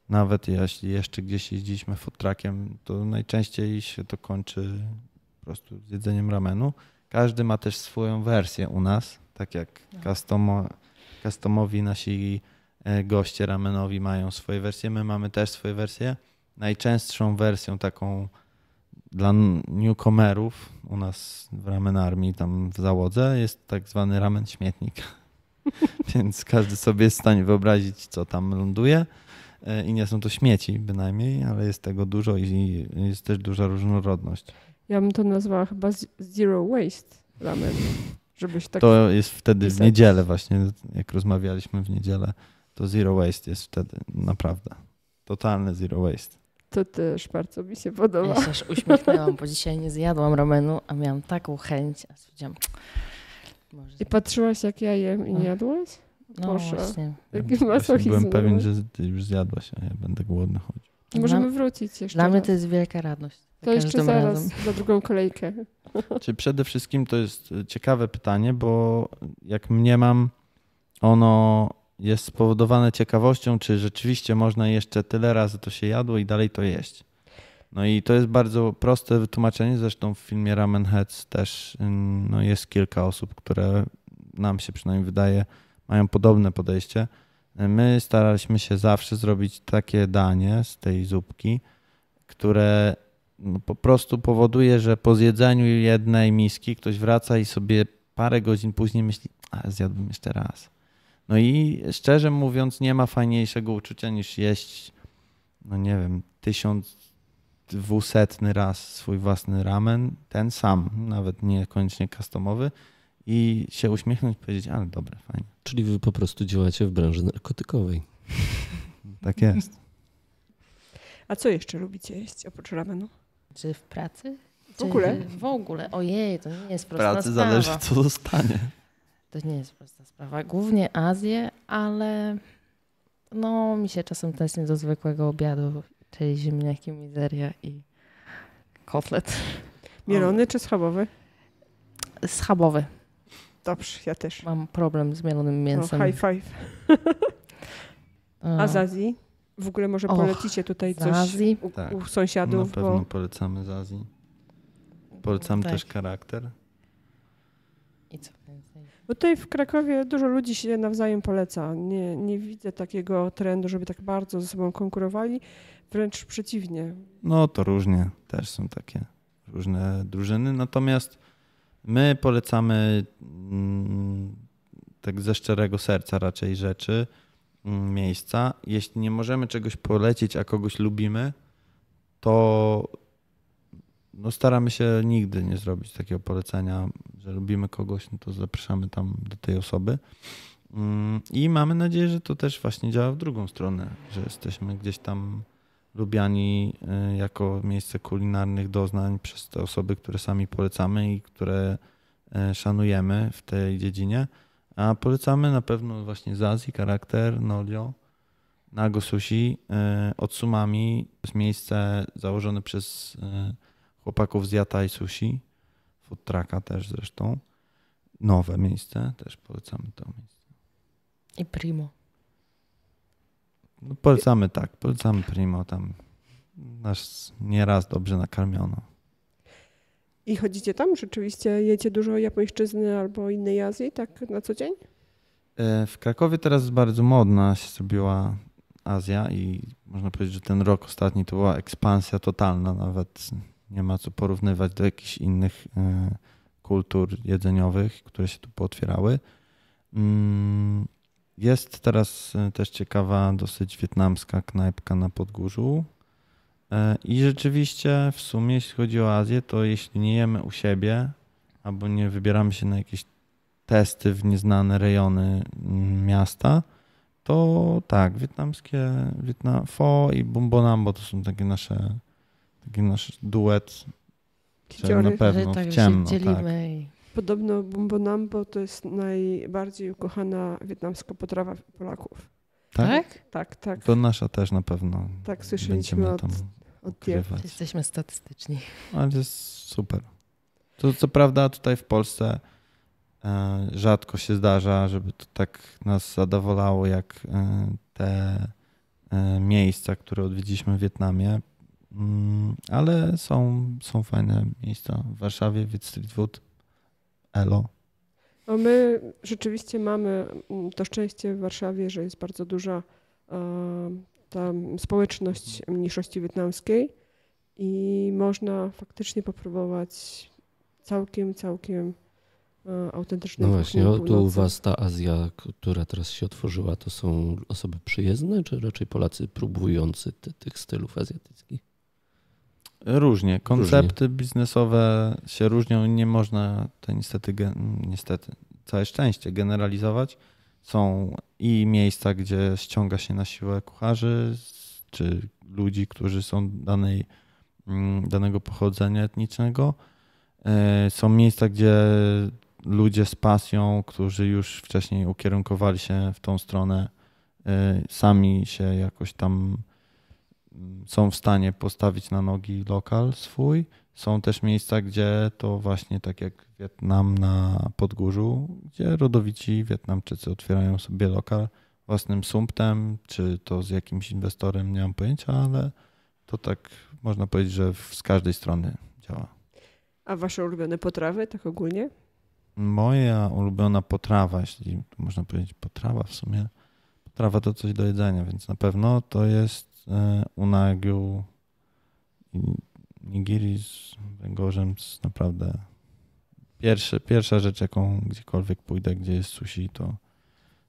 nawet jeśli jeszcze gdzieś jeździliśmy futrakiem to najczęściej się to kończy po prostu z jedzeniem ramenu. Każdy ma też swoją wersję u nas, tak jak no. customowi nasi e, goście ramenowi mają swoje wersje, my mamy też swoje wersje. Najczęstszą wersją taką dla newcomerów u nas w ramen armii, tam w załodze, jest tak zwany ramen śmietnik. [laughs] Więc każdy sobie jest w stanie wyobrazić, co tam ląduje. E, I nie są to śmieci bynajmniej, ale jest tego dużo i jest też duża różnorodność. Ja bym to nazwała chyba zero waste ramen, żebyś tak... To jest wtedy pisać. w niedzielę właśnie, jak rozmawialiśmy w niedzielę, to zero waste jest wtedy naprawdę. Totalne zero waste. To też bardzo mi się podoba. Ja się aż uśmiechnęłam, bo dzisiaj nie zjadłam ramenu, a miałam taką chęć, a stwierdziłam... Może... I patrzyłaś jak ja jem i nie no. jadłaś? No Proszę. właśnie. Taki Byłem pewien, no. że ty już zjadłaś, a ja będę głodny chodził. Możemy dla, wrócić jeszcze. Dla raz. mnie to jest wielka radość. To jeszcze zaraz razem. za drugą kolejkę. [laughs] Czy przede wszystkim to jest e, ciekawe pytanie, bo jak mnie mam, ono jest spowodowane ciekawością, czy rzeczywiście można jeszcze tyle razy to się jadło i dalej to jeść. No i to jest bardzo proste wytłumaczenie. Zresztą w filmie Ramen Heads też mm, no, jest kilka osób, które nam się przynajmniej wydaje, mają podobne podejście. My staraliśmy się zawsze zrobić takie danie z tej zupki, które po prostu powoduje, że po zjedzeniu jednej miski ktoś wraca i sobie parę godzin później myśli, a zjadłbym jeszcze raz. No i szczerze mówiąc, nie ma fajniejszego uczucia niż jeść, no nie wiem, tysiąc dwusetny raz swój własny ramen, ten sam, nawet niekoniecznie customowy, i się uśmiechnąć i powiedzieć, ale dobre, fajnie. Czyli wy po prostu działacie w branży narkotykowej. tak jest. A co jeszcze lubicie jeść oprócz ramenu? Czy w pracy? Czy w ogóle? W ogóle. Ojej, to nie jest prosta pracy sprawa. zależy, co zostanie. To nie jest prosta sprawa. Głównie Azję, ale no mi się czasem nie do zwykłego obiadu, czyli ziemniaki, mizeria i kotlet. Mielony czy schabowy? Schabowy. Dobrze, ja też. Mam problem z mielonym mięsem. No, high five. [laughs] A z Azji? W ogóle może Och, polecicie tutaj coś Azji? U, tak. u sąsiadów? Na pewno bo... polecamy z Azji. Polecamy tak. też charakter. I co więcej? tutaj w Krakowie dużo ludzi się nawzajem poleca. Nie, nie widzę takiego trendu, żeby tak bardzo ze sobą konkurowali. Wręcz przeciwnie. No to różnie. Też są takie różne drużyny. Natomiast My polecamy mm, tak ze szczerego serca raczej rzeczy, mm, miejsca. Jeśli nie możemy czegoś polecić, a kogoś lubimy, to no staramy się nigdy nie zrobić takiego polecenia, że lubimy kogoś, no to zapraszamy tam do tej osoby. Mm, I mamy nadzieję, że to też właśnie działa w drugą stronę, że jesteśmy gdzieś tam lubiani e, jako miejsce kulinarnych doznań przez te osoby, które sami polecamy i które e, szanujemy w tej dziedzinie. A polecamy na pewno właśnie Azji Charakter, Nolio, Nago Sushi, e, Otsumami. To jest miejsce założone przez chłopaków z Yatai Sushi, food trucka też zresztą. Nowe miejsce, też polecamy to miejsce. I Primo. No polecamy tak, polecamy Primo tam. Nas nieraz dobrze nakarmiono. I chodzicie tam? Rzeczywiście jecie dużo japońszczyzny albo innej Azji, tak na co dzień? E, w Krakowie teraz bardzo modna się zrobiła Azja i można powiedzieć, że ten rok ostatni to była ekspansja totalna, nawet nie ma co porównywać do jakichś innych e, kultur jedzeniowych, które się tu pootwierały. Mm, jest teraz e, też ciekawa, dosyć wietnamska knajpka na podgórzu. E, I rzeczywiście w sumie, jeśli chodzi o Azję, to jeśli nie jemy u siebie albo nie wybieramy się na jakieś testy w nieznane rejony mm, miasta, to tak, wietnamskie Fo i Bumbonambo to są takie nasze, taki nasz duet. Który na pewno tak, w ciemno, tak. I... Podobno bombonambo to jest najbardziej ukochana wietnamska potrawa Polaków. Tak? Tak, tak. tak. To nasza też na pewno. Tak, słyszeliśmy od, od Jesteśmy statystyczni. Ale jest super. To co prawda tutaj w Polsce e, rzadko się zdarza, żeby to tak nas zadowolało, jak e, te e, miejsca, które odwiedziliśmy w Wietnamie. Mm, ale są, są fajne miejsca w Warszawie, Wiet Street Food Elo. No my rzeczywiście mamy mm, to szczęście w Warszawie, że jest bardzo duża ta społeczność mniejszości wietnamskiej i można faktycznie popróbować całkiem, całkiem e, autentycznej No właśnie, o, tu u Was ta Azja, która teraz się otworzyła, to są osoby przyjezdne, czy raczej Polacy próbujący te, tych stylów azjatyckich? Różnie. Koncepty Różnie. biznesowe się różnią. i Nie można to niestety, niestety, całe szczęście generalizować. Są i miejsca, gdzie ściąga się na siłę kucharzy, czy ludzi, którzy są danej, mm, danego pochodzenia etnicznego. E, są miejsca, gdzie ludzie z pasją, którzy już wcześniej ukierunkowali się w tą stronę, e, sami się jakoś tam są w stanie postawić na nogi lokal swój. Są też miejsca, gdzie to właśnie tak jak Wietnam na Podgórzu, gdzie rodowici Wietnamczycy otwierają sobie lokal własnym sumptem, czy to z jakimś inwestorem, nie mam pojęcia, ale to tak można powiedzieć, że z każdej strony działa. A wasze ulubione potrawy tak ogólnie? Moja ulubiona potrawa, jeśli można powiedzieć potrawa w sumie, potrawa to coś do jedzenia, więc na pewno to jest E, Unagiu i Nigiri z Węgorzem jest naprawdę pierwszy, pierwsza rzecz, jaką gdziekolwiek pójdę, gdzie jest sushi, to,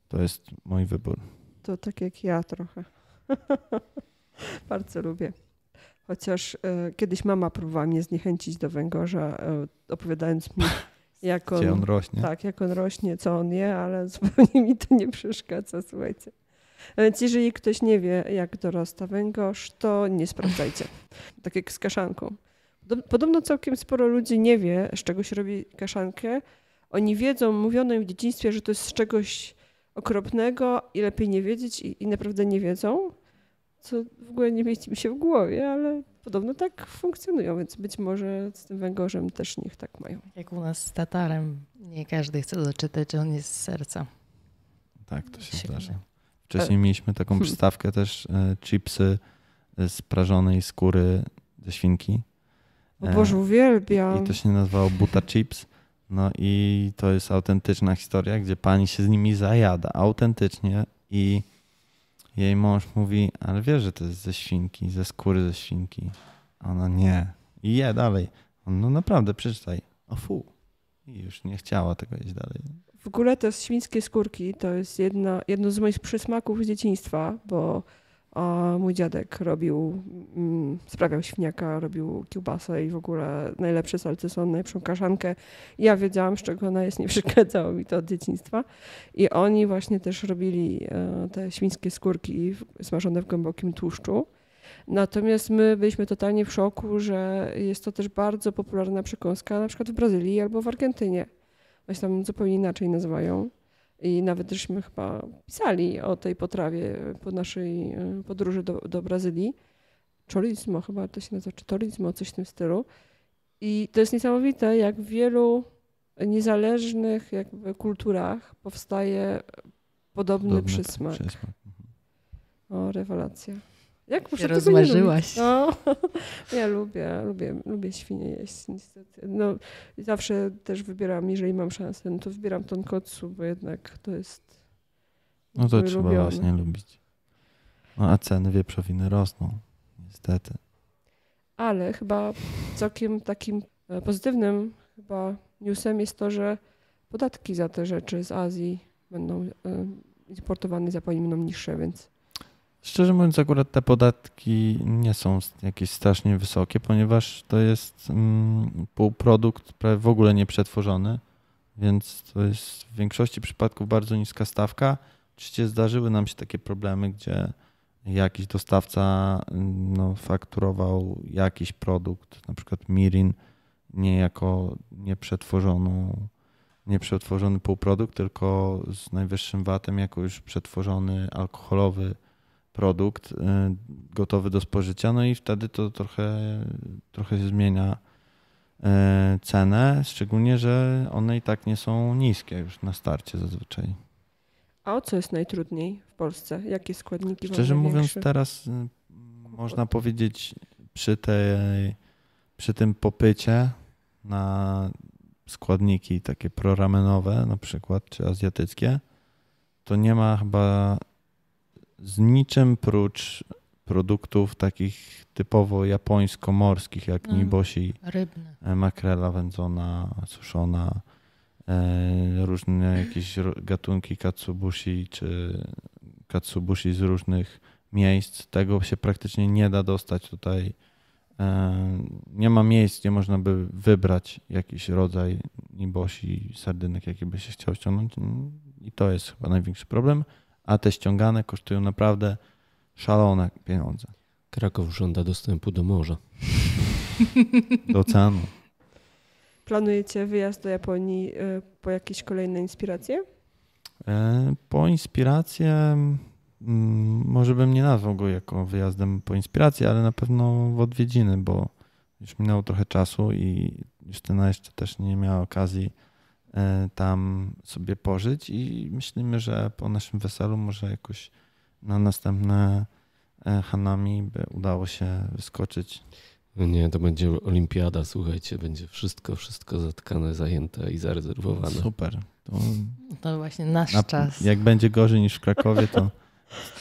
to jest mój wybór. To tak jak ja trochę. [laughs] Bardzo lubię. Chociaż e, kiedyś mama próbowała mnie zniechęcić do węgorza, e, opowiadając mi, [laughs] jak on, on, rośnie. Tak, jak on rośnie, co on je, ale [laughs] zupełnie mi to nie przeszkadza, słuchajcie. Więc jeżeli ktoś nie wie, jak dorasta węgorz, to nie sprawdzajcie. [laughs] Tak jak z kaszanką. Podobno całkiem sporo ludzi nie wie, z czego się robi kaszankę. Oni wiedzą, mówiono im w dzieciństwie, że to jest z czegoś okropnego i lepiej nie wiedzieć i, i naprawdę nie wiedzą, co w ogóle nie mieści mi się w głowie, ale podobno tak funkcjonują, więc być może z tym węgorzem też niech tak mają. Jak u nas z Tatarem. Nie każdy chce doczytać, on jest z serca. Tak, to się Sięgnie. zdarza. Wcześniej e, mieliśmy taką hmm. przystawkę też e, chipsy e, z prażonej skóry ze świnki. O Boże, uwielbiam. I to się nazywało Buta Chips. No i to jest autentyczna historia, gdzie pani się z nimi zajada autentycznie i jej mąż mówi, ale wiesz, że to jest ze świnki, ze skóry ze świnki. A ona nie. I je dalej. no naprawdę, przeczytaj. O fu. I już nie chciała tego jeść dalej. W ogóle to świńskie skórki, to jest jedno, jedno z moich przysmaków z dzieciństwa, bo a mój dziadek robił, mm, sprawiał świniaka, robił kiełbasę i w ogóle najlepszy salcyson, najlepszą kaszankę. Ja wiedziałam, z czego ona jest, nie [laughs] przeszkadzało mi to od dzieciństwa. I oni właśnie też robili e, te świńskie skórki smażone w głębokim tłuszczu. Natomiast my byliśmy totalnie w szoku, że jest to też bardzo popularna przekąska na przykład w Brazylii albo w Argentynie. Właśnie tam zupełnie inaczej nazywają. I nawet żeśmy chyba pisali o tej potrawie po naszej e, podróży do, do Brazylii. Cholismo chyba to się nazywa, czy tolismo, coś w tym stylu. I to jest niesamowite, jak w wielu niezależnych jakby kulturach powstaje podobny, podobny przysmak. przysmak. Mhm. O, rewelacja. Jak muszę rozmarzyłaś. No, [laughs] ja lubię, lubię, lubię świnie jeść niestety. No, zawsze też wybieram, jeżeli mam szansę, no to wybieram tonkotsu, bo jednak to jest No to trzeba ulubiony. właśnie lubić. No, a ceny wieprzowiny rosną, niestety. Ale chyba całkiem takim e, pozytywnym chyba newsem jest to, że podatki za te rzeczy z Azji będą e, importowane i zapłacone będą niższe, więc Szczerze mówiąc, akurat te podatki nie są jakieś strasznie wysokie, ponieważ to jest mm, półprodukt prawie w ogóle nieprzetworzony, więc to jest w większości przypadków bardzo niska stawka. Oczywiście zdarzyły nam się takie problemy, gdzie jakiś dostawca mm, no, fakturował jakiś produkt, na przykład Mirin, nie jako nieprzetworzoną, nieprzetworzony półprodukt, tylko z najwyższym VAT-em jako już przetworzony alkoholowy produkt y, gotowy do spożycia, no i wtedy to trochę, trochę się zmienia y, cenę, szczególnie, że one i tak nie są niskie już na starcie zazwyczaj. A o co jest najtrudniej w Polsce? Jakie składniki? Szczerze mówiąc, teraz y, można powiedzieć przy, tej, przy tym popycie na składniki takie proramenowe na przykład, czy azjatyckie, to nie ma chyba z niczym prócz produktów takich typowo japońsko-morskich, jak mm, rybne. E, makrela wędzona, suszona, e, różne jakieś gatunki katsubushi czy katsubushi z różnych miejsc. Tego się praktycznie nie da dostać tutaj. E, nie ma miejsc, gdzie można by wybrać jakiś rodzaj nibosi, sardynek, jaki by się chciał ściągnąć. Mm, I to jest chyba największy problem a te ściągane kosztują naprawdę szalone pieniądze. Kraków żąda dostępu do morza. Do oceanu. Planujecie wyjazd do Japonii e, po jakieś kolejne inspiracje? E, po inspirację mm, może bym nie nazwał go jako wyjazdem po inspirację, ale na pewno w odwiedziny, bo już minęło trochę czasu i już na jeszcze też nie miała okazji E, tam sobie pożyć i myślimy, że po naszym weselu może jakoś na następne e, Hanami by udało się wyskoczyć. No nie, to będzie olimpiada, słuchajcie, będzie wszystko, wszystko zatkane, zajęte i zarezerwowane. Super. To, to właśnie nasz na, czas. Jak będzie gorzej niż w Krakowie, to,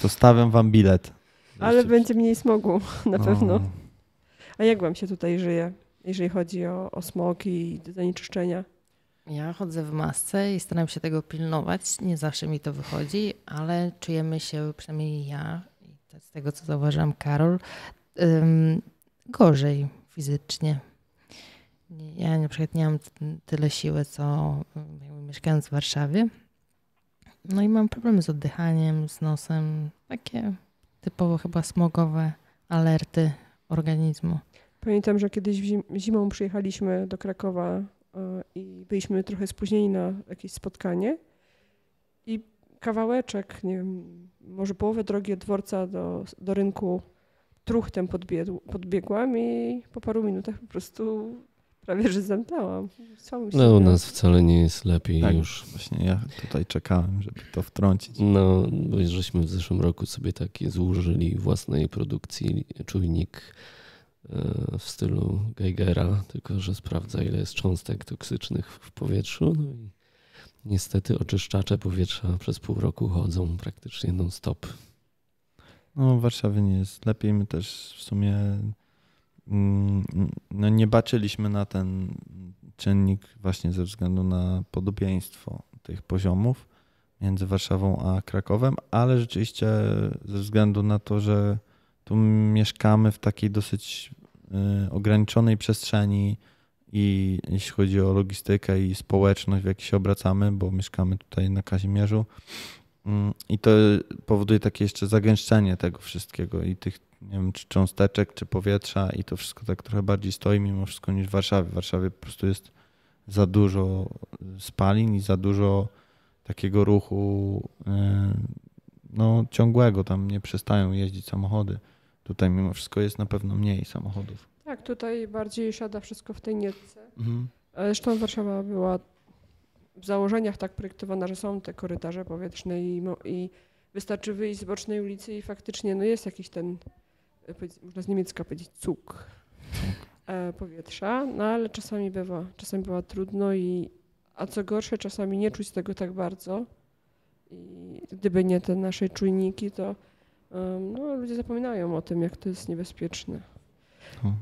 to stawiam wam bilet. Ale Jeszcze będzie mniej smogu, na no. pewno. A jak wam się tutaj żyje, jeżeli chodzi o, o smog i zanieczyszczenia? Ja chodzę w masce i staram się tego pilnować. Nie zawsze mi to wychodzi, ale czujemy się, przynajmniej ja, i z tego co zauważam, Karol, ym, gorzej fizycznie. Ja na przykład nie mam tyle siły, co mieszkając w Warszawie. No i mam problemy z oddychaniem, z nosem. Takie typowo chyba smogowe alerty organizmu. Pamiętam, że kiedyś zim zimą przyjechaliśmy do Krakowa E, i byliśmy trochę spóźnieni na jakieś spotkanie. I kawałeczek, nie wiem, może połowę drogi od dworca do, do rynku truchtem podbiegł, podbiegłam i po paru minutach po prostu prawie że zemdlałam. No u nas wcale nie jest lepiej tak, już. Właśnie ja tutaj czekałem, żeby to wtrącić. No, bo żeśmy w zeszłym roku sobie taki złożyli własnej produkcji czujnik E, w stylu Geigera, tylko że sprawdza, ile jest cząstek toksycznych w powietrzu. No i niestety oczyszczacze powietrza przez pół roku chodzą praktycznie non-stop. No, Warszawy nie jest lepiej. My też w sumie mm, no, nie baczyliśmy na ten czynnik właśnie ze względu na podobieństwo tych poziomów między Warszawą a Krakowem, ale rzeczywiście ze względu na to, że tu mieszkamy w takiej dosyć y, ograniczonej przestrzeni i jeśli chodzi o logistykę i społeczność, w jakiej się obracamy, bo mieszkamy tutaj na Kazimierzu. Y, I to powoduje takie jeszcze zagęszczenie tego wszystkiego i tych, nie wiem, czy cząsteczek, czy powietrza i to wszystko tak trochę bardziej stoi mimo wszystko niż w Warszawie. W Warszawie po prostu jest za dużo spalin i za dużo takiego ruchu y, no, ciągłego. Tam nie przestają jeździć samochody. Tutaj mimo wszystko jest na pewno mniej samochodów. Tak, tutaj bardziej siada wszystko w tej nietce. Mhm. E, zresztą Warszawa była w założeniach tak projektowana, że są te korytarze powietrzne i, i wystarczy wyjść z bocznej ulicy i faktycznie no jest jakiś ten, e, można z niemiecka powiedzieć, cuk e, powietrza, no ale czasami bywa, czasami bywa trudno i a co gorsze, czasami nie czuć tego tak bardzo. I gdyby nie te nasze czujniki, to no, ludzie zapominają o tym, jak to jest niebezpieczne. No,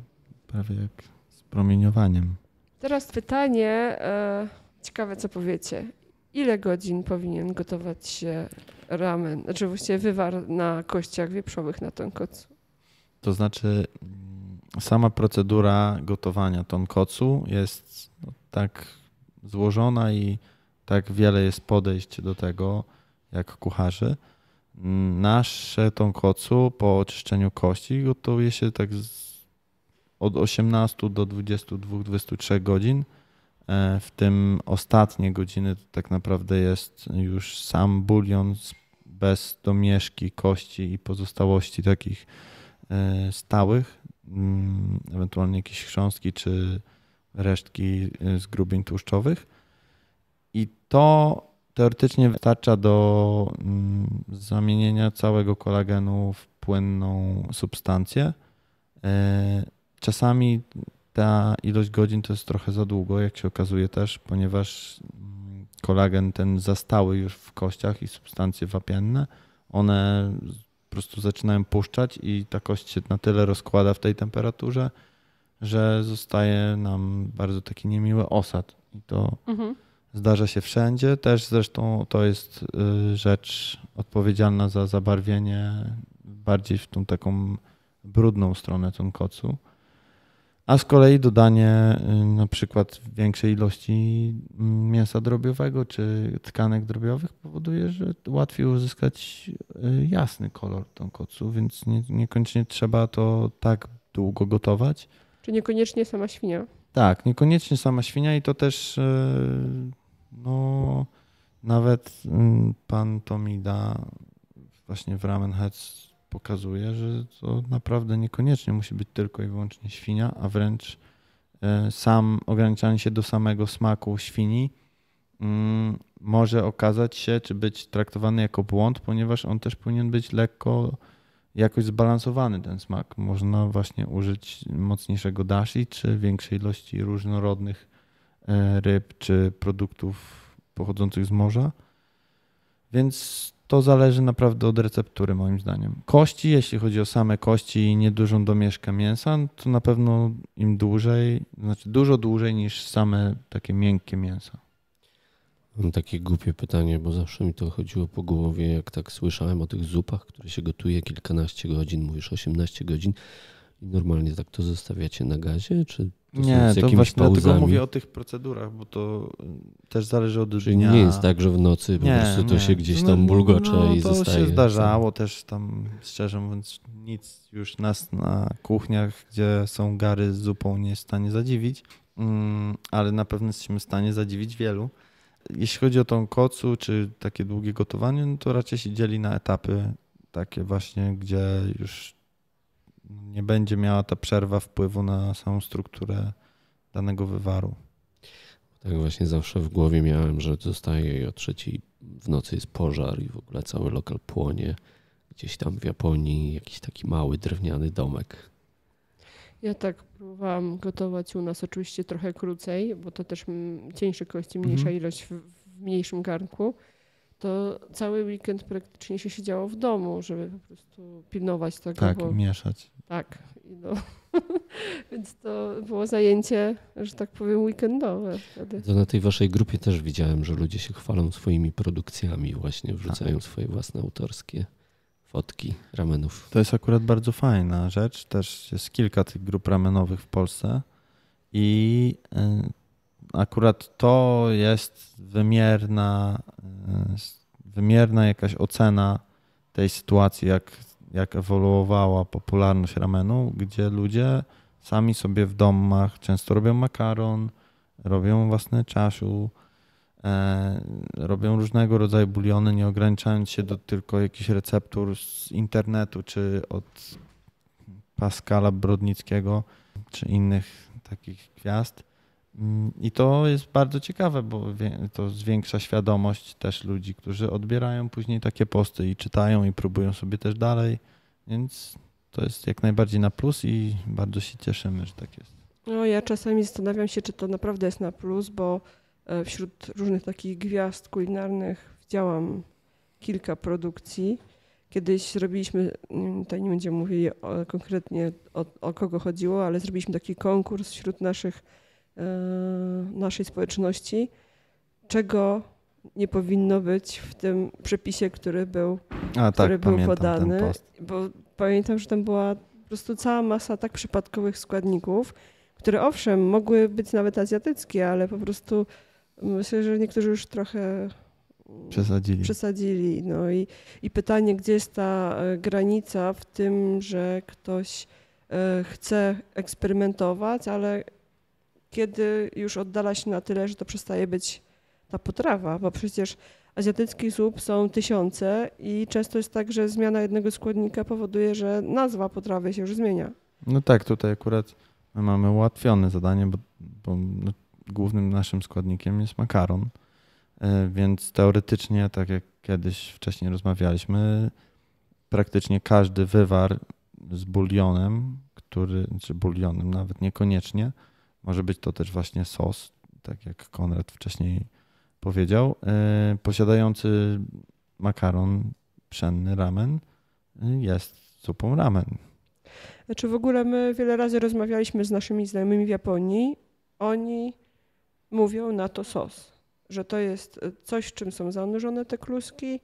prawie jak z promieniowaniem. Teraz pytanie, e, ciekawe co powiecie. Ile godzin powinien gotować się ramen, znaczy właściwie wywar na kościach wieprzowych na tonkotsu? To znaczy sama procedura gotowania tonkotsu jest no, tak złożona i tak wiele jest podejść do tego, jak kucharzy, Nasze tonkotsu po oczyszczeniu kości gotuje się tak od 18 do 22-23 godzin. E, w tym ostatnie godziny to tak naprawdę jest już sam bulion bez domieszki kości i pozostałości takich e, stałych, mm, ewentualnie jakieś chrząstki czy resztki e, zgrubień tłuszczowych. I to teoretycznie wystarcza do mm, zamienienia całego kolagenu w płynną substancję. E, czasami ta ilość godzin to jest trochę za długo, jak się okazuje też, ponieważ mm, kolagen ten zastały już w kościach i substancje wapienne, one po prostu zaczynają puszczać i ta kość się na tyle rozkłada w tej temperaturze, że zostaje nam bardzo taki niemiły osad. I to mhm Zdarza się wszędzie. Też zresztą to jest y, rzecz odpowiedzialna za zabarwienie bardziej w tą taką brudną stronę kocu. A z kolei dodanie y, na przykład większej ilości mm, mięsa drobiowego czy tkanek drobiowych powoduje, że łatwiej uzyskać y, jasny kolor kocu, więc nie, niekoniecznie trzeba to tak długo gotować. Czy niekoniecznie sama świnia? Tak, niekoniecznie sama świnia i to też e, no, nawet mm, pan Tomida właśnie w Ramen Heads pokazuje, że to naprawdę niekoniecznie musi być tylko i wyłącznie świnia, a wręcz e, sam ograniczanie się do samego smaku świni mm, może okazać się, czy być traktowany jako błąd, ponieważ on też powinien być lekko jakoś zbalansowany ten smak. Można właśnie użyć mocniejszego dashi czy większej ilości różnorodnych e, ryb czy produktów pochodzących z morza. Więc to zależy naprawdę od receptury, moim zdaniem. Kości, jeśli chodzi o same kości i niedużą domieszkę mięsa, to na pewno im dłużej, znaczy dużo dłużej niż same takie miękkie mięsa. Mam takie głupie pytanie, bo zawsze mi to chodziło po głowie, jak tak słyszałem o tych zupach, które się gotuje kilkanaście godzin, mówisz 18 godzin. i Normalnie tak to zostawiacie na gazie, czy to nie, to właśnie pauzami? dlatego mówię o tych procedurach, bo to y, też zależy od Czyli dnia. nie jest tak, że w nocy po nie, prostu to się gdzieś no, tam bulgocze no, no, i to zostaje. To się zdarzało też tam, szczerze mówiąc, nic już nas na kuchniach, gdzie są gary z zupą nie jest w stanie zadziwić, mm, ale na pewno jesteśmy w stanie zadziwić wielu jeśli chodzi o tą kocu, czy takie długie gotowanie, no to raczej się dzieli na etapy takie właśnie, gdzie już nie będzie miała ta przerwa wpływu na samą strukturę danego wywaru. Tak właśnie zawsze w głowie miałem, że zostaje i o trzeciej w nocy jest pożar i w ogóle cały lokal płonie. Gdzieś tam w Japonii jakiś taki mały drewniany domek ja tak próbowałam gotować u nas oczywiście trochę krócej, bo to też mm, cieńsze kości, mhm. mniejsza ilość w, w mniejszym garnku. To cały weekend praktycznie się siedziało w domu, żeby po prostu pilnować tego. Tak, bo... mieszać. Tak. No. [laughs] Więc to było zajęcie, że tak powiem, weekendowe. Wtedy. To na tej waszej grupie też widziałem, że ludzie się chwalą swoimi produkcjami, właśnie tak. wrzucają tak. swoje własne autorskie fotki ramenów. To jest akurat bardzo fajna rzecz. Też jest kilka tych grup ramenowych w Polsce i y, akurat to jest wymierna, y, wymierna jakaś ocena tej sytuacji, jak, jak ewoluowała popularność ramenu, gdzie ludzie sami sobie w domach często robią makaron, robią własne czaszu, E, robią różnego rodzaju buliony, nie ograniczając się do tylko jakichś receptur z internetu, czy od Pascala Brodnickiego, czy innych takich gwiazd. Mm, I to jest bardzo ciekawe, bo to zwiększa świadomość też ludzi, którzy odbierają później takie posty i czytają i próbują sobie też dalej. Więc to jest jak najbardziej na plus i bardzo się cieszymy, że tak jest. No, ja czasami zastanawiam się, czy to naprawdę jest na plus, bo E, wśród różnych takich gwiazd kulinarnych widziałam kilka produkcji. Kiedyś zrobiliśmy, tutaj nie będziemy mówili o, konkretnie o, o, kogo chodziło, ale zrobiliśmy taki konkurs wśród naszych, e, naszej społeczności, czego nie powinno być w tym przepisie, który był, A, tak, który tak, był podany. Bo pamiętam, że tam była po prostu cała masa tak przypadkowych składników, które owszem, mogły być nawet azjatyckie, ale po prostu Myślę, że niektórzy już trochę mm, przesadzili. przesadzili. No i, i pytanie, gdzie jest ta e, granica w tym, że ktoś e, chce eksperymentować, ale kiedy już oddala się na tyle, że to przestaje być ta potrawa, bo przecież azjatyckich zup są tysiące i często jest tak, że zmiana jednego składnika powoduje, że nazwa potrawy się już zmienia. No tak, tutaj akurat mamy ułatwione zadanie, bo, bo no, głównym naszym składnikiem jest makaron. E, więc teoretycznie, tak jak kiedyś wcześniej rozmawialiśmy, praktycznie każdy wywar z bulionem, który, czy bulionem nawet niekoniecznie, może być to też właśnie sos, tak jak Konrad wcześniej powiedział, e, posiadający makaron pszenny ramen e, jest supą ramen. Znaczy w ogóle my wiele razy rozmawialiśmy z naszymi znajomymi w Japonii. Oni mówią na to sos, że to jest e, coś, czym są zanurzone te kluski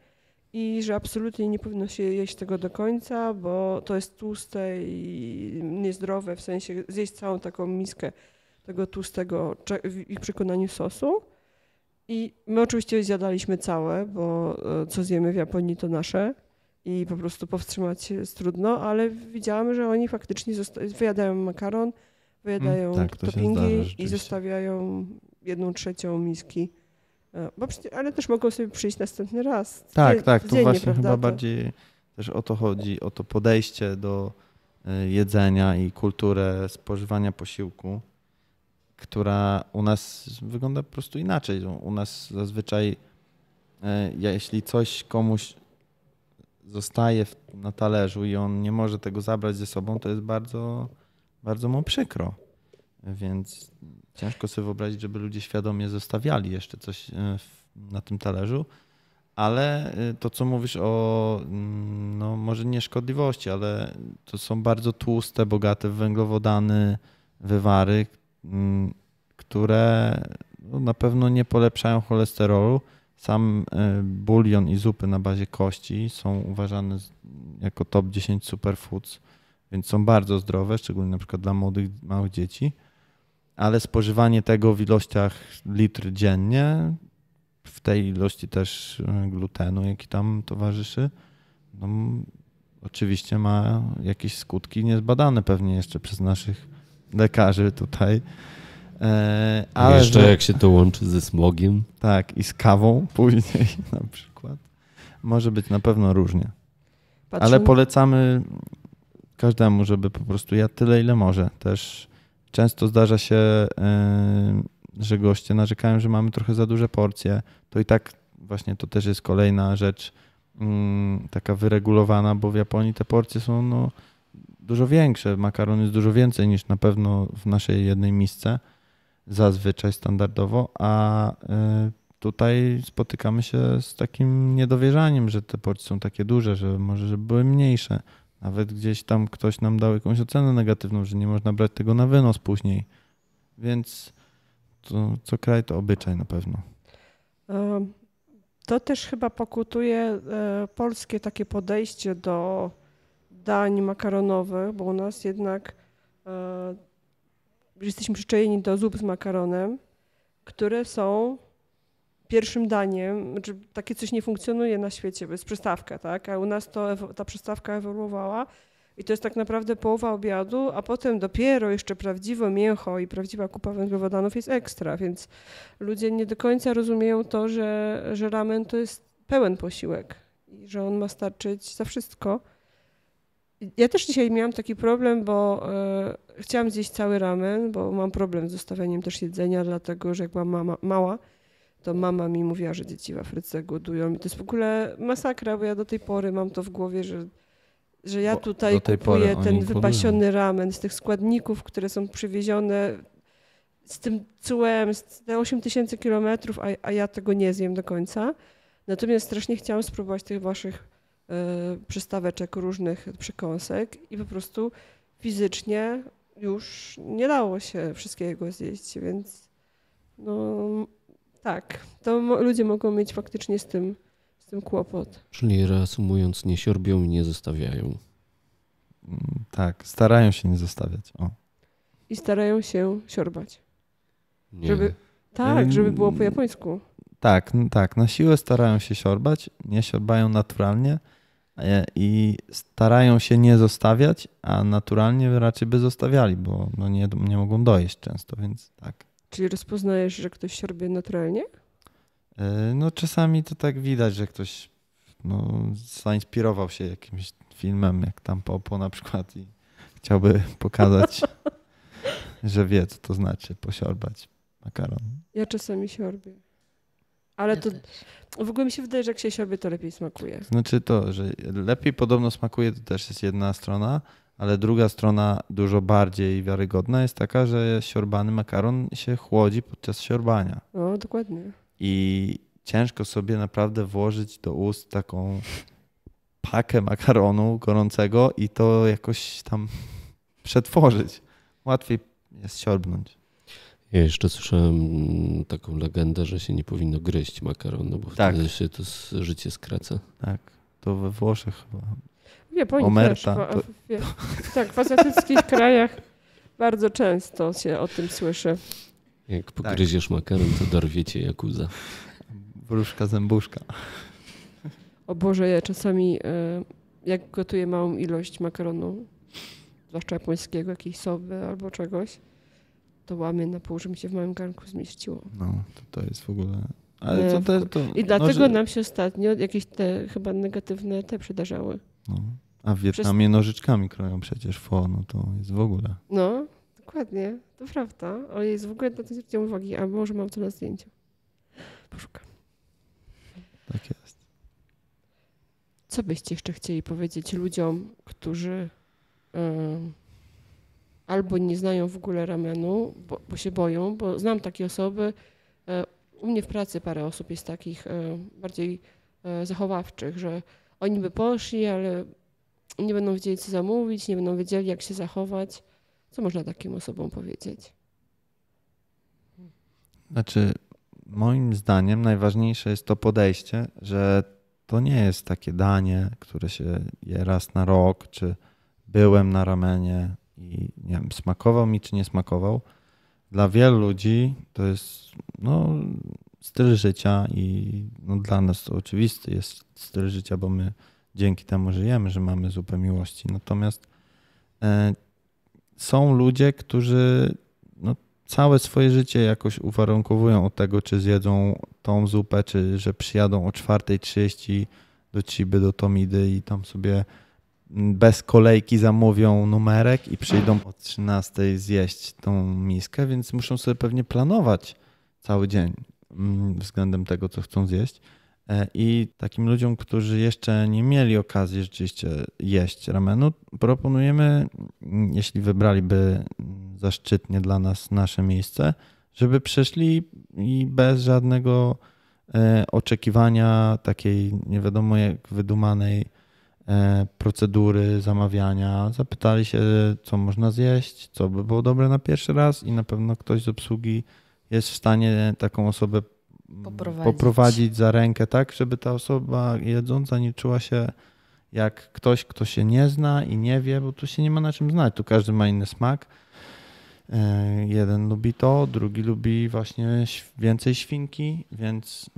i że absolutnie nie powinno się jeść tego do końca, bo to jest tłuste i niezdrowe, w sensie zjeść całą taką miskę tego tłustego w ich przekonaniu sosu. I my oczywiście zjadaliśmy całe, bo e, co zjemy w Japonii to nasze i po prostu powstrzymać się jest trudno, ale widziałam, że oni faktycznie wyjadają makaron, mm, wyjadają mm, tak, to toppingi i zostawiają jedną trzecią miski. E, bo, ale też mogą sobie przyjść następny raz. Tak, tak, to dziennie, właśnie prawda? chyba bardziej też o to chodzi, o to podejście do e, jedzenia i kulturę spożywania posiłku, która u nas wygląda po prostu inaczej. U nas zazwyczaj, e, jeśli coś komuś zostaje na talerzu i on nie może tego zabrać ze sobą, to jest bardzo, bardzo mu przykro. Więc ciężko sobie wyobrazić, żeby ludzie świadomie zostawiali jeszcze coś e, na tym talerzu. Ale e, to, co mówisz o, mm, no może nie szkodliwości, ale to są bardzo tłuste, bogate w węglowodany wywary, mm, które no, na pewno nie polepszają cholesterolu. Sam e, bulion i zupy na bazie kości są uważane jako top 10 superfoods, więc są bardzo zdrowe, szczególnie na przykład dla młodych, małych dzieci ale spożywanie tego w ilościach litr dziennie, w tej ilości też e, glutenu, jaki tam towarzyszy, no, oczywiście ma jakieś skutki niezbadane pewnie jeszcze przez naszych lekarzy tutaj. E, ale jeszcze że... jak się to łączy ze smogiem. Tak, i z kawą [laughs] później na przykład. Może być na pewno różnie. Patrzymy. Ale polecamy każdemu, żeby po prostu ja tyle, ile może. Też Często zdarza się, e, że goście narzekają, że mamy trochę za duże porcje. To i tak właśnie to też jest kolejna rzecz mm, taka wyregulowana, bo w Japonii te porcje są no, dużo większe. Makaron jest dużo więcej niż na pewno w naszej jednej misce, zazwyczaj standardowo, a e, tutaj spotykamy się z takim niedowierzaniem, że te porcje są takie duże, że może żeby były mniejsze. Nawet gdzieś tam ktoś nam dał jakąś ocenę negatywną, że nie można brać tego na wynos później. Więc to, co kraj, to obyczaj na pewno. E, to też chyba pokutuje e, polskie takie podejście do dań makaronowych, bo u nas jednak e, jesteśmy przyczajeni do zup z makaronem, które są pierwszym daniem, znaczy takie coś nie funkcjonuje na świecie, bo jest przystawka, tak? A u nas to, ta przystawka ewoluowała i to jest tak naprawdę połowa obiadu, a potem dopiero jeszcze prawdziwe mięcho i prawdziwa kupa węglowodanów jest ekstra, więc ludzie nie do końca rozumieją to, że, że ramen to jest pełen posiłek i że on ma starczyć za wszystko. Ja też dzisiaj miałam taki problem, bo e, chciałam zjeść cały ramen, bo mam problem z zostawieniem też jedzenia, dlatego że jak byłam mama, mała, to mama mi mówiła, że dzieci w Afryce głodują. I to jest w ogóle masakra, bo ja do tej pory mam to w głowie, że, że ja tutaj kupuję ten wypasiony głodują. ramen z tych składników, które są przywiezione z tym cłem, z te 8 tysięcy kilometrów, a, a ja tego nie zjem do końca. Natomiast strasznie chciałam spróbować tych waszych y, przystaweczek różnych przekąsek i po prostu fizycznie już nie dało się wszystkiego zjeść, więc no, tak, to ludzie mogą mieć faktycznie z tym, z tym kłopot. Czyli reasumując, nie siorbią i nie zostawiają. Mm, tak, starają się nie zostawiać. O. I starają się siorbać. Nie. Żeby, tak, żeby było po mm, japońsku. Tak, tak. Na siłę starają się siorbać, nie siorbają naturalnie i starają się nie zostawiać, a naturalnie raczej by zostawiali, bo no nie, nie mogą dojeść często, więc tak. Czyli rozpoznajesz, że ktoś się robi naturalnie? E, no czasami to tak widać, że ktoś no, zainspirował się jakimś filmem, jak tam Popo na przykład i chciałby [laughs] pokazać, że wie, co to znaczy posiorbać makaron. Ja czasami się robię. Ale ja to też. w ogóle mi się wydaje, że jak się siorby, to lepiej smakuje. Znaczy to, że lepiej podobno smakuje, to też jest jedna strona, ale druga strona, dużo bardziej wiarygodna, jest taka, że siorbany makaron się chłodzi podczas siorbania. No, dokładnie. I ciężko sobie naprawdę włożyć do ust taką pakę makaronu gorącego i to jakoś tam przetworzyć. Łatwiej jest siorbnąć. Ja jeszcze słyszałem mm, taką legendę, że się nie powinno gryźć makaronu, bo tak. wtedy się to życie skraca. Tak, to we Włoszech chyba Omerta. Też, w, w, tak, w azjatyckich [laughs] krajach bardzo często się o tym słyszy. Jak tak. pogryziesz tak. makaron, to dorwiecie jakuza. Wróżka zębuszka. O Boże, ja czasami e, jak gotuję małą ilość makaronu, zwłaszcza japońskiego, jakiejś sowy albo czegoś, to łamię na pół, żeby się w małym garnku zmieściło. No, to, to jest w ogóle... Ale to, to, to, I dlatego no, że... nam się ostatnio jakieś te chyba negatywne te przydarzały. No. A w Wietnamie Przez... nożyczkami kroją przecież fo, no to jest w ogóle. No, dokładnie, to prawda. Ale jest w ogóle na to zwróciłam uwagi, a może mam to na zdjęciu. Poszukam. Tak jest. Co byście jeszcze chcieli powiedzieć ludziom, którzy yy, albo nie znają w ogóle ramenu, bo, bo się boją, bo znam takie osoby. Yy, u mnie w pracy parę osób jest takich e, bardziej e, zachowawczych, że oni by poszli, ale nie będą wiedzieli, co zamówić, nie będą wiedzieli, jak się zachować. Co można takim osobom powiedzieć? Znaczy, moim zdaniem najważniejsze jest to podejście, że to nie jest takie danie, które się je raz na rok, czy byłem na ramenie i nie wiem, smakował mi, czy nie smakował. Dla wielu ludzi to jest no, styl życia i no, dla nas to oczywisty jest styl życia, bo my dzięki temu żyjemy, że mamy zupę miłości. Natomiast e, są ludzie, którzy no, całe swoje życie jakoś uwarunkowują od tego, czy zjedzą tą zupę, czy że przyjadą o 4.30 do Ciby, do Tomidy i tam sobie mm, bez kolejki zamówią numerek i przyjdą o 13 zjeść tą miskę, więc muszą sobie pewnie planować cały dzień mm, względem tego, co chcą zjeść. E, I takim ludziom, którzy jeszcze nie mieli okazji rzeczywiście jeść ramenu, proponujemy, jeśli wybraliby zaszczytnie dla nas nasze miejsce, żeby przyszli i bez żadnego e, oczekiwania takiej nie wiadomo jak wydumanej e, procedury zamawiania. Zapytali się, co można zjeść, co by było dobre na pierwszy raz i na pewno ktoś z obsługi jest w stanie taką osobę poprowadzić. poprowadzić za rękę, tak, żeby ta osoba jedząca nie czuła się jak ktoś, kto się nie zna i nie wie, bo tu się nie ma na czym znać. Tu każdy ma inny smak. E, jeden lubi to, drugi lubi właśnie więcej świnki, więc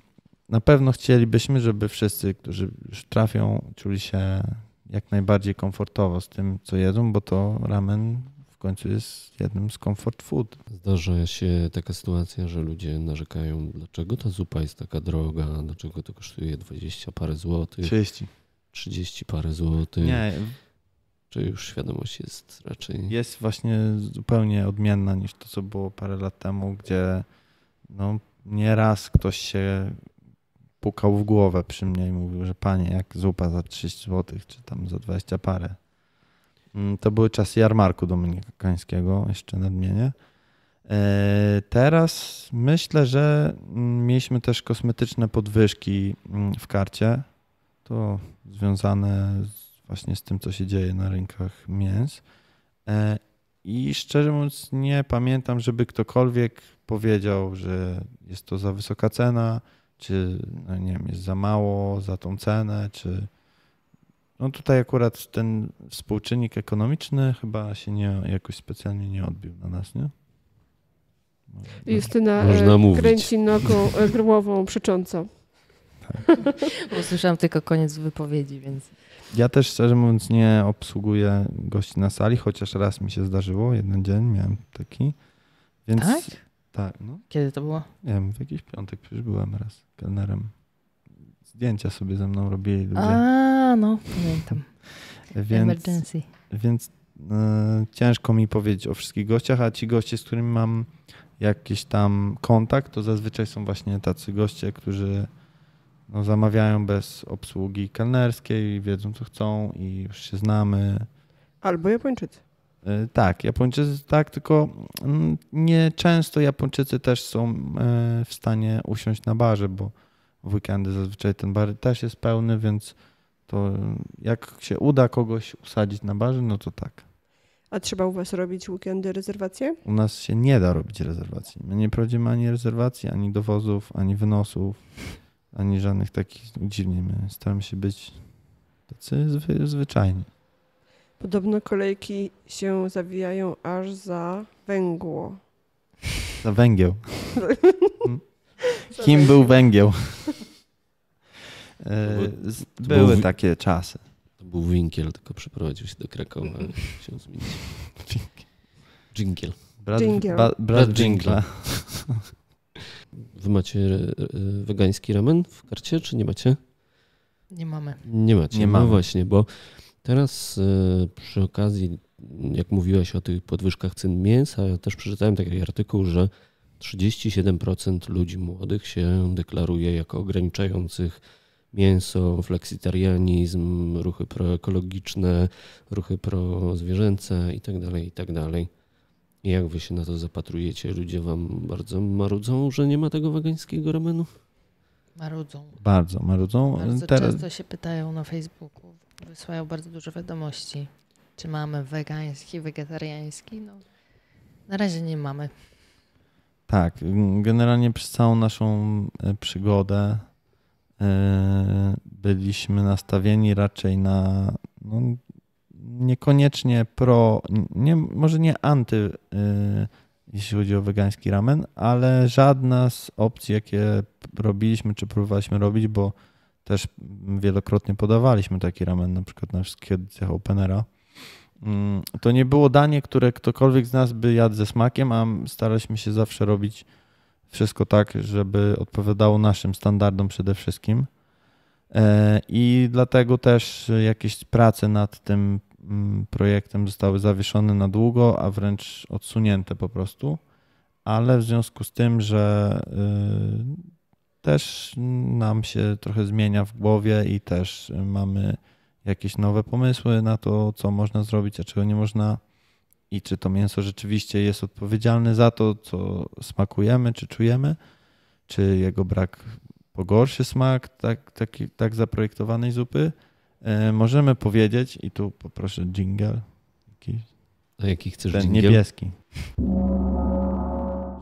na pewno chcielibyśmy, żeby wszyscy, którzy już trafią, czuli się jak najbardziej komfortowo z tym, co jedzą, bo to ramen końcu jest jednym z comfort food. Zdarza się taka sytuacja, że ludzie narzekają, dlaczego ta zupa jest taka droga, dlaczego to kosztuje 20 parę złotych. 30. 30 parę złotych. Nie. Czy już świadomość jest raczej. Jest właśnie zupełnie odmienna niż to, co było parę lat temu, gdzie no, nieraz ktoś się pukał w głowę przy mnie i mówił, że panie, jak zupa za 30 zł, czy tam za 20 parę Mm, to były czasy jarmarku dominikańskiego, jeszcze nadmienię. E, teraz myślę, że mm, mieliśmy też kosmetyczne podwyżki mm, w karcie. To związane właśnie z tym, co się dzieje na rynkach mięs. E, I szczerze mówiąc, nie pamiętam, żeby ktokolwiek powiedział, że jest to za wysoka cena, czy no nie wiem, jest za mało za tą cenę, czy no tutaj akurat ten współczynnik ekonomiczny chyba się nie, jakoś specjalnie nie odbił na nas, nie? Justyna e, Można mówić. kręci nogą e, grłową przecząco. Tak. [laughs] Usłyszałam tylko koniec wypowiedzi, więc... Ja też szczerze mówiąc nie obsługuję gości na sali, chociaż raz mi się zdarzyło, jeden dzień miałem taki. Więc... Tak? Tak. No. Kiedy to było? Nie wiem, w jakiś piątek przecież byłem raz kelnerem. Zdjęcia sobie ze mną robili ludzie. A no, pamiętam. Więc, Emergency. Więc e, ciężko mi powiedzieć o wszystkich gościach, a ci goście, z którymi mam jakiś tam kontakt, to zazwyczaj są właśnie tacy goście, którzy no, zamawiają bez obsługi kelnerskiej, wiedzą co chcą i już się znamy. Albo Japończycy. E, tak, Japończycy tak, tylko mm, nie często Japończycy też są e, w stanie usiąść na barze, bo w weekendy zazwyczaj ten bar też jest pełny, więc to jak się uda kogoś usadzić na barze, no to tak. A trzeba u was robić weekendy rezerwacje? U nas się nie da robić rezerwacji. My nie prowadzimy ani rezerwacji, ani dowozów, ani wynosów, ani żadnych takich dziwnie. My staramy się być tacy zwy, zwyczajni. Podobno kolejki się zawijają aż za węgło. Za węgiel. [laughs] Kim był węgiel? [laughs] E, były był, takie czasy. To był Winkiel, tylko przeprowadził się do Krakowa mm. się zmienił. [laughs] Dżinkiel. Brat, Dżinkiel. Ba, brat Wy macie wegański ramen w karcie, czy nie macie? Nie mamy. Nie macie. Nie no mamy. właśnie, bo teraz e, przy okazji, jak mówiłaś o tych podwyżkach cen mięsa, ja też przeczytałem taki artykuł, że 37% ludzi młodych się deklaruje jako ograniczających mięso, flexitarianizm, ruchy proekologiczne, ruchy prozwierzęce itd., tak itd. Tak jak wy się na to zapatrujecie? Ludzie wam bardzo marudzą, że nie ma tego wegańskiego ramenu? Marudzą. Bardzo marudzą. Bardzo Teraz... często się pytają na Facebooku, wysyłają bardzo dużo wiadomości. Czy mamy wegański, wegetariański? No, na razie nie mamy. Tak, generalnie przez całą naszą e, przygodę E, byliśmy nastawieni raczej na no, niekoniecznie pro, nie, może nie anty, e, jeśli chodzi o wegański ramen, ale żadna z opcji, jakie robiliśmy czy próbowaliśmy robić, bo też wielokrotnie podawaliśmy taki ramen, na przykład na wszystkich edycjach Openera. Mm, to nie było danie, które ktokolwiek z nas by jadł ze smakiem, a staraliśmy się zawsze robić wszystko tak, żeby odpowiadało naszym standardom przede wszystkim. E, I dlatego też jakieś prace nad tym mm, projektem zostały zawieszone na długo, a wręcz odsunięte po prostu. Ale w związku z tym, że y, też nam się trochę zmienia w głowie i też mamy jakieś nowe pomysły na to, co można zrobić, a czego nie można i czy to mięso rzeczywiście jest odpowiedzialne za to, co smakujemy, czy czujemy, czy jego brak pogorszy smak tak, taki, tak zaprojektowanej zupy. E, możemy powiedzieć, i tu poproszę jingle. Jakiś, A jaki chcesz ten niebieski.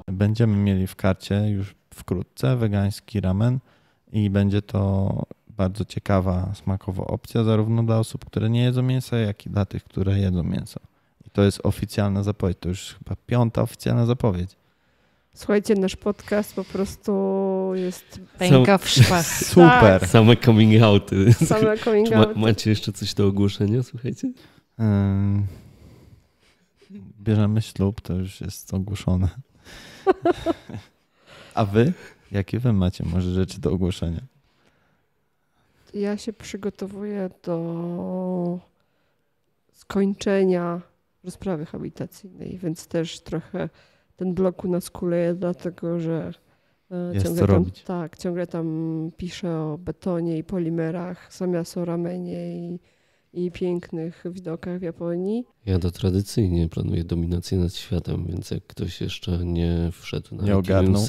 Będziemy mieli w karcie już wkrótce wegański ramen i będzie to bardzo ciekawa smakowo opcja zarówno dla osób, które nie jedzą mięsa, jak i dla tych, które jedzą mięso to jest oficjalna zapowiedź. To już chyba piąta oficjalna zapowiedź. Słuchajcie, nasz podcast po prostu jest pęka w szpach. [laughs] Super. Tak. Same coming outy. Same [laughs] coming ma, outy. macie jeszcze coś do ogłoszenia, słuchajcie? bierzemy ślub, to już jest ogłoszone. [laughs] A wy? Jakie wy macie może rzeczy do ogłoszenia? Ja się przygotowuję do skończenia rozprawy habilitacyjnej, więc też trochę ten blok u nas kuleje, dlatego że e, jest ciągle tam, Tak, ciągle tam piszę o betonie i polimerach, zamiast o ramenie i, i pięknych widokach w Japonii. Ja to tradycyjnie planuję dominację nad światem, więc jak ktoś jeszcze nie wszedł na nie ogarnął.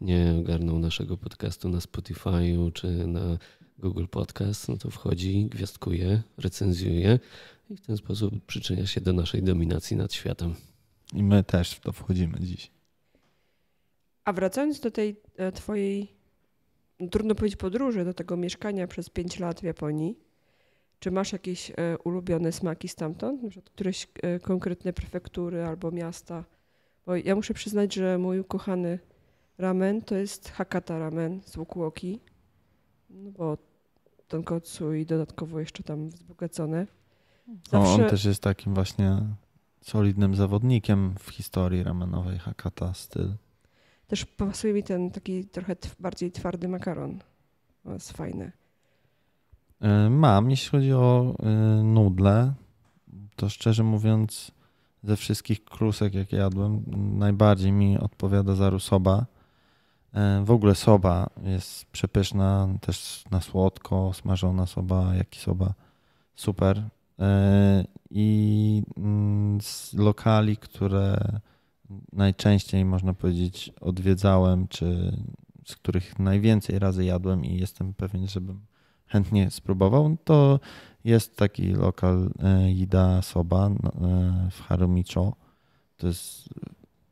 nie ogarnął naszego podcastu na Spotify'u czy na Google Podcast, no to wchodzi, gwiazdkuje, recenzjuje i w ten sposób przyczynia się do naszej dominacji nad światem. I my też w to wchodzimy dziś. A wracając do tej e, twojej, trudno powiedzieć, podróży, do tego mieszkania przez 5 lat w Japonii, czy masz jakieś e, ulubione smaki stamtąd? Na przykład któreś e, konkretne prefektury albo miasta? Bo ja muszę przyznać, że mój ukochany ramen to jest Hakata ramen z Wukuoki. no bo ten tonkotsu i dodatkowo jeszcze tam wzbogacone. Zawsze... on też jest takim właśnie solidnym zawodnikiem w historii ramenowej Hakata styl. Też pasuje mi ten taki trochę bardziej twardy makaron. To jest fajny. E, mam, jeśli chodzi o e, nudle, to szczerze mówiąc, ze wszystkich krusek, jakie jadłem, najbardziej mi odpowiada zaru soba. E, w ogóle soba jest przepyszna, też na słodko, smażona soba, jaki soba, super. E, i mm, z lokali, które najczęściej można powiedzieć odwiedzałem, czy z których najwięcej razy jadłem i jestem pewien, żebym chętnie spróbował, to jest taki lokal e, Ida Soba no, e, w Harumicho. To jest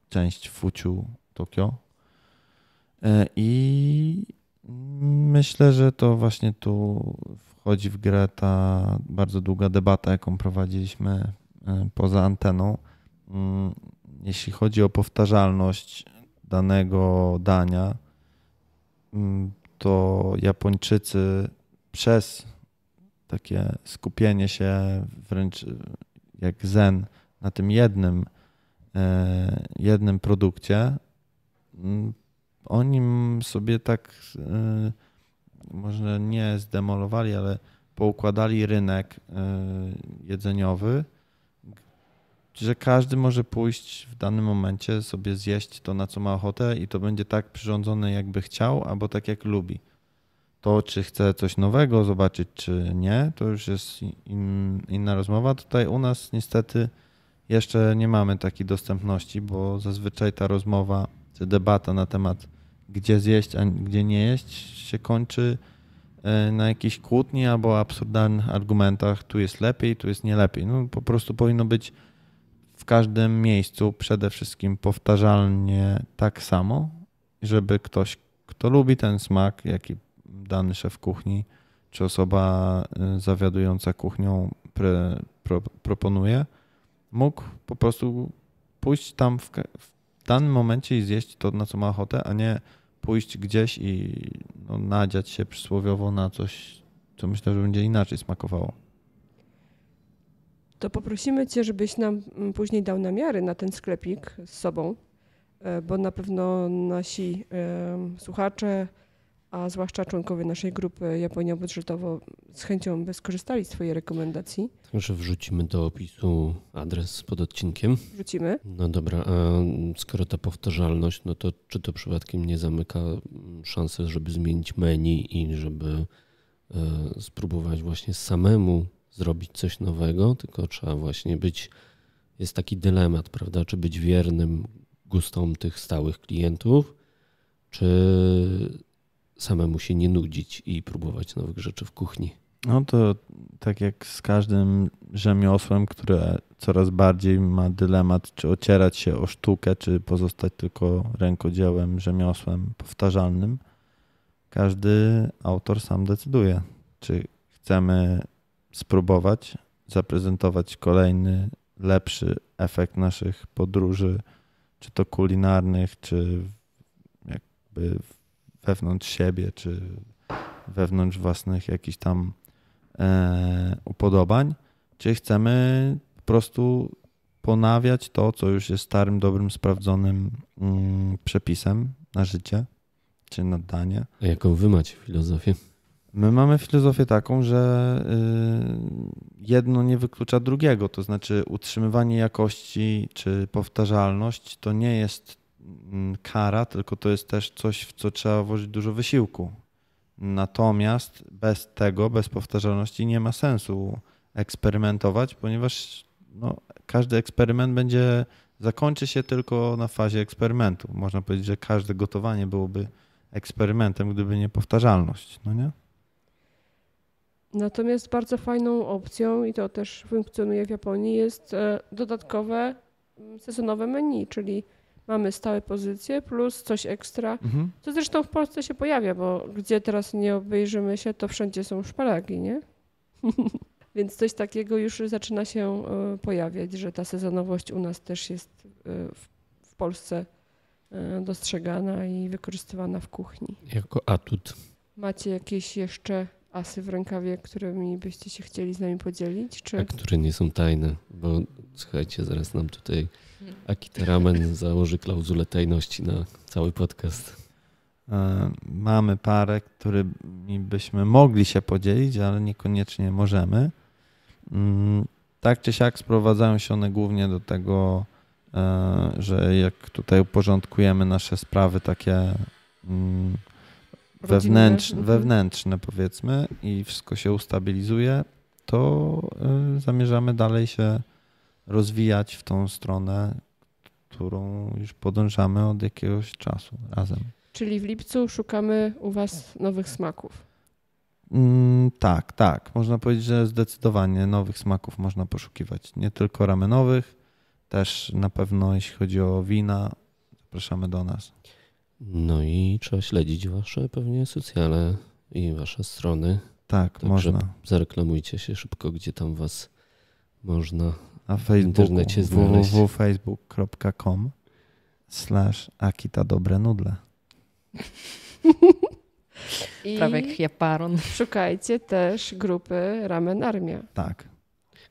część Fuciu Tokio. I myślę, że to właśnie tu wchodzi w grę ta bardzo długa debata, jaką prowadziliśmy e, poza anteną. Mm, jeśli chodzi o powtarzalność danego dania, mm, to Japończycy przez takie skupienie się wręcz jak zen na tym jednym, e, jednym produkcie, mm, oni sobie tak e, może nie zdemolowali, ale poukładali rynek y, jedzeniowy, że każdy może pójść w danym momencie, sobie zjeść to, na co ma ochotę i to będzie tak przyrządzone, jakby chciał, albo tak jak lubi. To, czy chce coś nowego zobaczyć, czy nie, to już jest inna rozmowa. Tutaj u nas niestety jeszcze nie mamy takiej dostępności, bo zazwyczaj ta rozmowa czy debata na temat gdzie zjeść, a gdzie nie jeść, się kończy e, na jakiejś kłótni albo absurdalnych argumentach, tu jest lepiej, tu jest nie lepiej. No, po prostu powinno być w każdym miejscu przede wszystkim powtarzalnie tak samo, żeby ktoś, kto lubi ten smak, jaki dany szef kuchni czy osoba e, zawiadująca kuchnią pre, pro, proponuje, mógł po prostu pójść tam w, w danym momencie i zjeść to, na co ma ochotę, a nie pójść gdzieś i no, nadziać się przysłowiowo na coś, co myślę, że będzie inaczej smakowało. To poprosimy Cię, żebyś nam mm, później dał namiary na ten sklepik z sobą, e, bo na pewno nasi słuchacze, a zwłaszcza członkowie naszej grupy Japonia Budżetowo z chęcią by skorzystali z Twojej rekomendacji. Także wrzucimy do opisu adres pod odcinkiem. Wrzucimy. No dobra, a skoro ta powtarzalność, no to czy to przypadkiem nie zamyka mm, szansy, żeby zmienić menu i żeby e, spróbować właśnie samemu zrobić coś nowego, tylko trzeba właśnie być, jest taki dylemat, prawda, czy być wiernym gustom tych stałych klientów, czy samemu się nie nudzić i próbować nowych rzeczy w kuchni. No to tak jak z każdym rzemiosłem, które coraz bardziej ma dylemat, czy ocierać się o sztukę, czy pozostać tylko rękodziełem, rzemiosłem powtarzalnym, każdy autor sam decyduje, czy chcemy spróbować zaprezentować kolejny, lepszy efekt naszych podróży, czy to kulinarnych, czy jakby wewnątrz siebie, czy wewnątrz własnych jakichś tam e, upodobań, czy chcemy po prostu ponawiać to, co już jest starym, dobrym, sprawdzonym mm, przepisem na życie czy na danie. A jaką wy macie filozofię? My mamy filozofię taką, że y, jedno nie wyklucza drugiego, to znaczy utrzymywanie jakości czy powtarzalność to nie jest Mm, kara, tylko to jest też coś, w co trzeba włożyć dużo wysiłku. Natomiast bez tego, bez powtarzalności nie ma sensu eksperymentować, ponieważ no, każdy eksperyment będzie zakończy się tylko na fazie eksperymentu. Można powiedzieć, że każde gotowanie byłoby eksperymentem, gdyby nie powtarzalność, no nie? Natomiast bardzo fajną opcją, i to też funkcjonuje w Japonii, jest e, dodatkowe mm, sezonowe menu, czyli mamy stałe pozycje plus coś ekstra, mhm. co zresztą w Polsce się pojawia, bo gdzie teraz nie obejrzymy się, to wszędzie są szparagi, nie? [laughs] Więc coś takiego już zaczyna się e, pojawiać, że ta sezonowość u nas też jest e, w Polsce e, dostrzegana i wykorzystywana w kuchni. Jako atut. Macie jakieś jeszcze asy w rękawie, którymi byście się chcieli z nami podzielić? Czy... A które nie są tajne, bo słuchajcie, zaraz nam tutaj ramen założy klauzulę tajności na cały podcast. E, mamy parę, którymi byśmy mogli się podzielić, ale niekoniecznie możemy. Mm, tak czy siak sprowadzają się one głównie do tego, e, że jak tutaj uporządkujemy nasze sprawy takie mm, wewnętrzne, mhm. wewnętrzne powiedzmy i wszystko się ustabilizuje, to e, zamierzamy dalej się rozwijać w tą stronę, którą już podążamy od jakiegoś czasu razem. Czyli w lipcu szukamy u Was nowych smaków. Mm, tak, tak. Można powiedzieć, że zdecydowanie nowych smaków można poszukiwać. Nie tylko ramenowych, też na pewno jeśli chodzi o wina, zapraszamy do nas. No i trzeba śledzić Wasze pewnie socjale i Wasze strony. Tak, Także można. Zareklamujcie się szybko, gdzie tam Was można na Facebooku www.facebook.com slash Akita Dobre Nudle. I Prawie jak Japaron. Szukajcie też grupy Ramen Armia. Tak.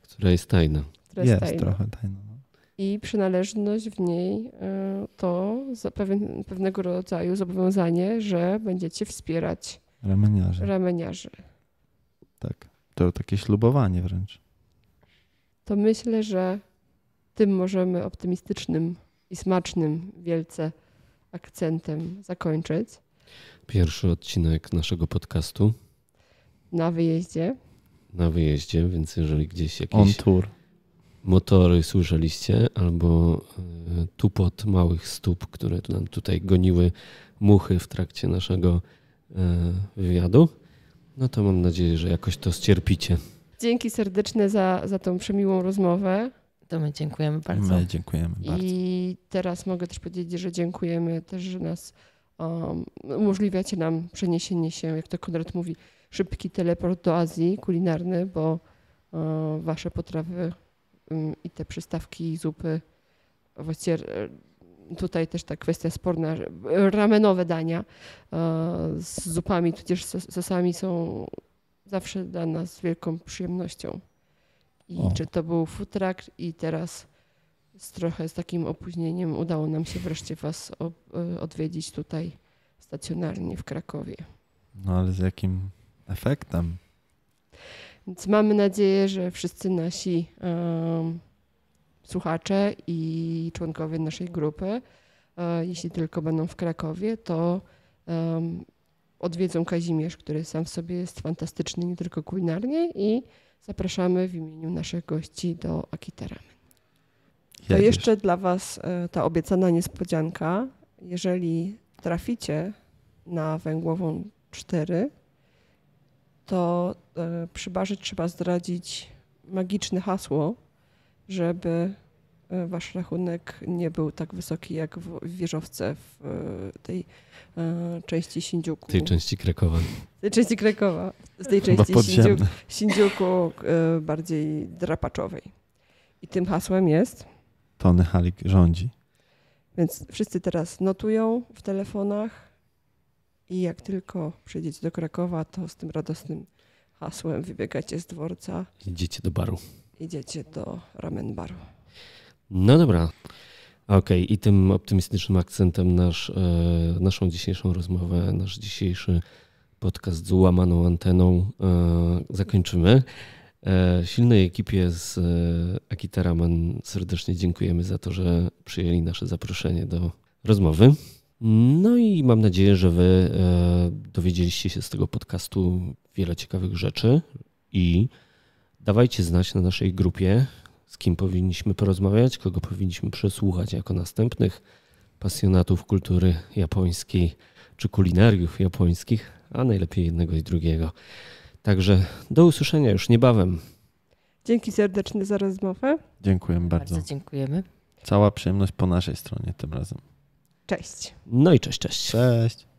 Która jest tajna. Która jest, jest tajna. trochę tajna. No. I przynależność w niej e, to pewien, pewnego rodzaju zobowiązanie, że będziecie wspierać rameniarzy. rameniarzy. Tak. To takie ślubowanie wręcz to myślę, że tym możemy optymistycznym i smacznym wielce akcentem zakończyć. Pierwszy odcinek naszego podcastu. Na wyjeździe. Na wyjeździe, więc jeżeli gdzieś jakieś. On tour. Motory słyszeliście, albo e, tupot małych stóp, które nam tutaj goniły muchy w trakcie naszego e, wywiadu. No to mam nadzieję, że jakoś to ścierpicie. Dzięki serdeczne za, za tą przemiłą rozmowę. To my dziękujemy bardzo. My dziękujemy bardzo. I teraz mogę też powiedzieć, że dziękujemy też, że nas um, umożliwiacie nam przeniesienie się, jak to Konrad mówi, szybki teleport do Azji kulinarny, bo um, wasze potrawy um, i te przystawki i zupy, właściwie e, tutaj też ta kwestia sporna, e, ramenowe dania z zupami, tudzież sosami są zawsze dla nas wielką przyjemnością. I o. czy to był futrak i teraz z trochę z takim opóźnieniem udało nam się wreszcie Was e, odwiedzić tutaj stacjonarnie w Krakowie. No ale z jakim efektem? Więc mamy nadzieję, że wszyscy nasi um, słuchacze i członkowie naszej grupy, um, jeśli tylko będą w Krakowie, to um, odwiedzą Kazimierz, który sam w sobie jest fantastyczny nie tylko kulinarnie i zapraszamy w imieniu naszych gości do Akiteramen. To jeszcze dla Was e, ta obiecana niespodzianka. Jeżeli traficie na Węglową 4, to e, przy barze trzeba zdradzić magiczne hasło, żeby E, wasz rachunek nie był tak wysoki jak w wieżowce w e, tej e, części Sindziuku. Tej części Krakowa. Tej części Krakowa. Z tej części Sindziu, Sindziuku bardziej drapaczowej. I tym hasłem jest? Tony Halik rządzi. Więc wszyscy teraz notują w telefonach i jak tylko przyjdziecie do Krakowa, to z tym radosnym hasłem wybiegacie z dworca. Idziecie do baru. Idziecie do ramen baru. No dobra. Okej, okay. i tym optymistycznym akcentem nasz, e, naszą dzisiejszą rozmowę, nasz dzisiejszy podcast z łamaną anteną e, zakończymy. E, silnej ekipie z Akitaraman serdecznie dziękujemy za to, że przyjęli nasze zaproszenie do rozmowy. No i mam nadzieję, że Wy dowiedzieliście się z tego podcastu wiele ciekawych rzeczy i dawajcie znać na naszej grupie z kim powinniśmy porozmawiać, kogo powinniśmy przesłuchać jako następnych pasjonatów kultury japońskiej czy kulinariów japońskich, a najlepiej jednego i drugiego. Także do usłyszenia już niebawem. Dzięki serdecznie za rozmowę. Dziękujemy bardzo. Bardzo dziękujemy. Cała przyjemność po naszej stronie tym razem. Cześć. No i cześć, cześć. Cześć.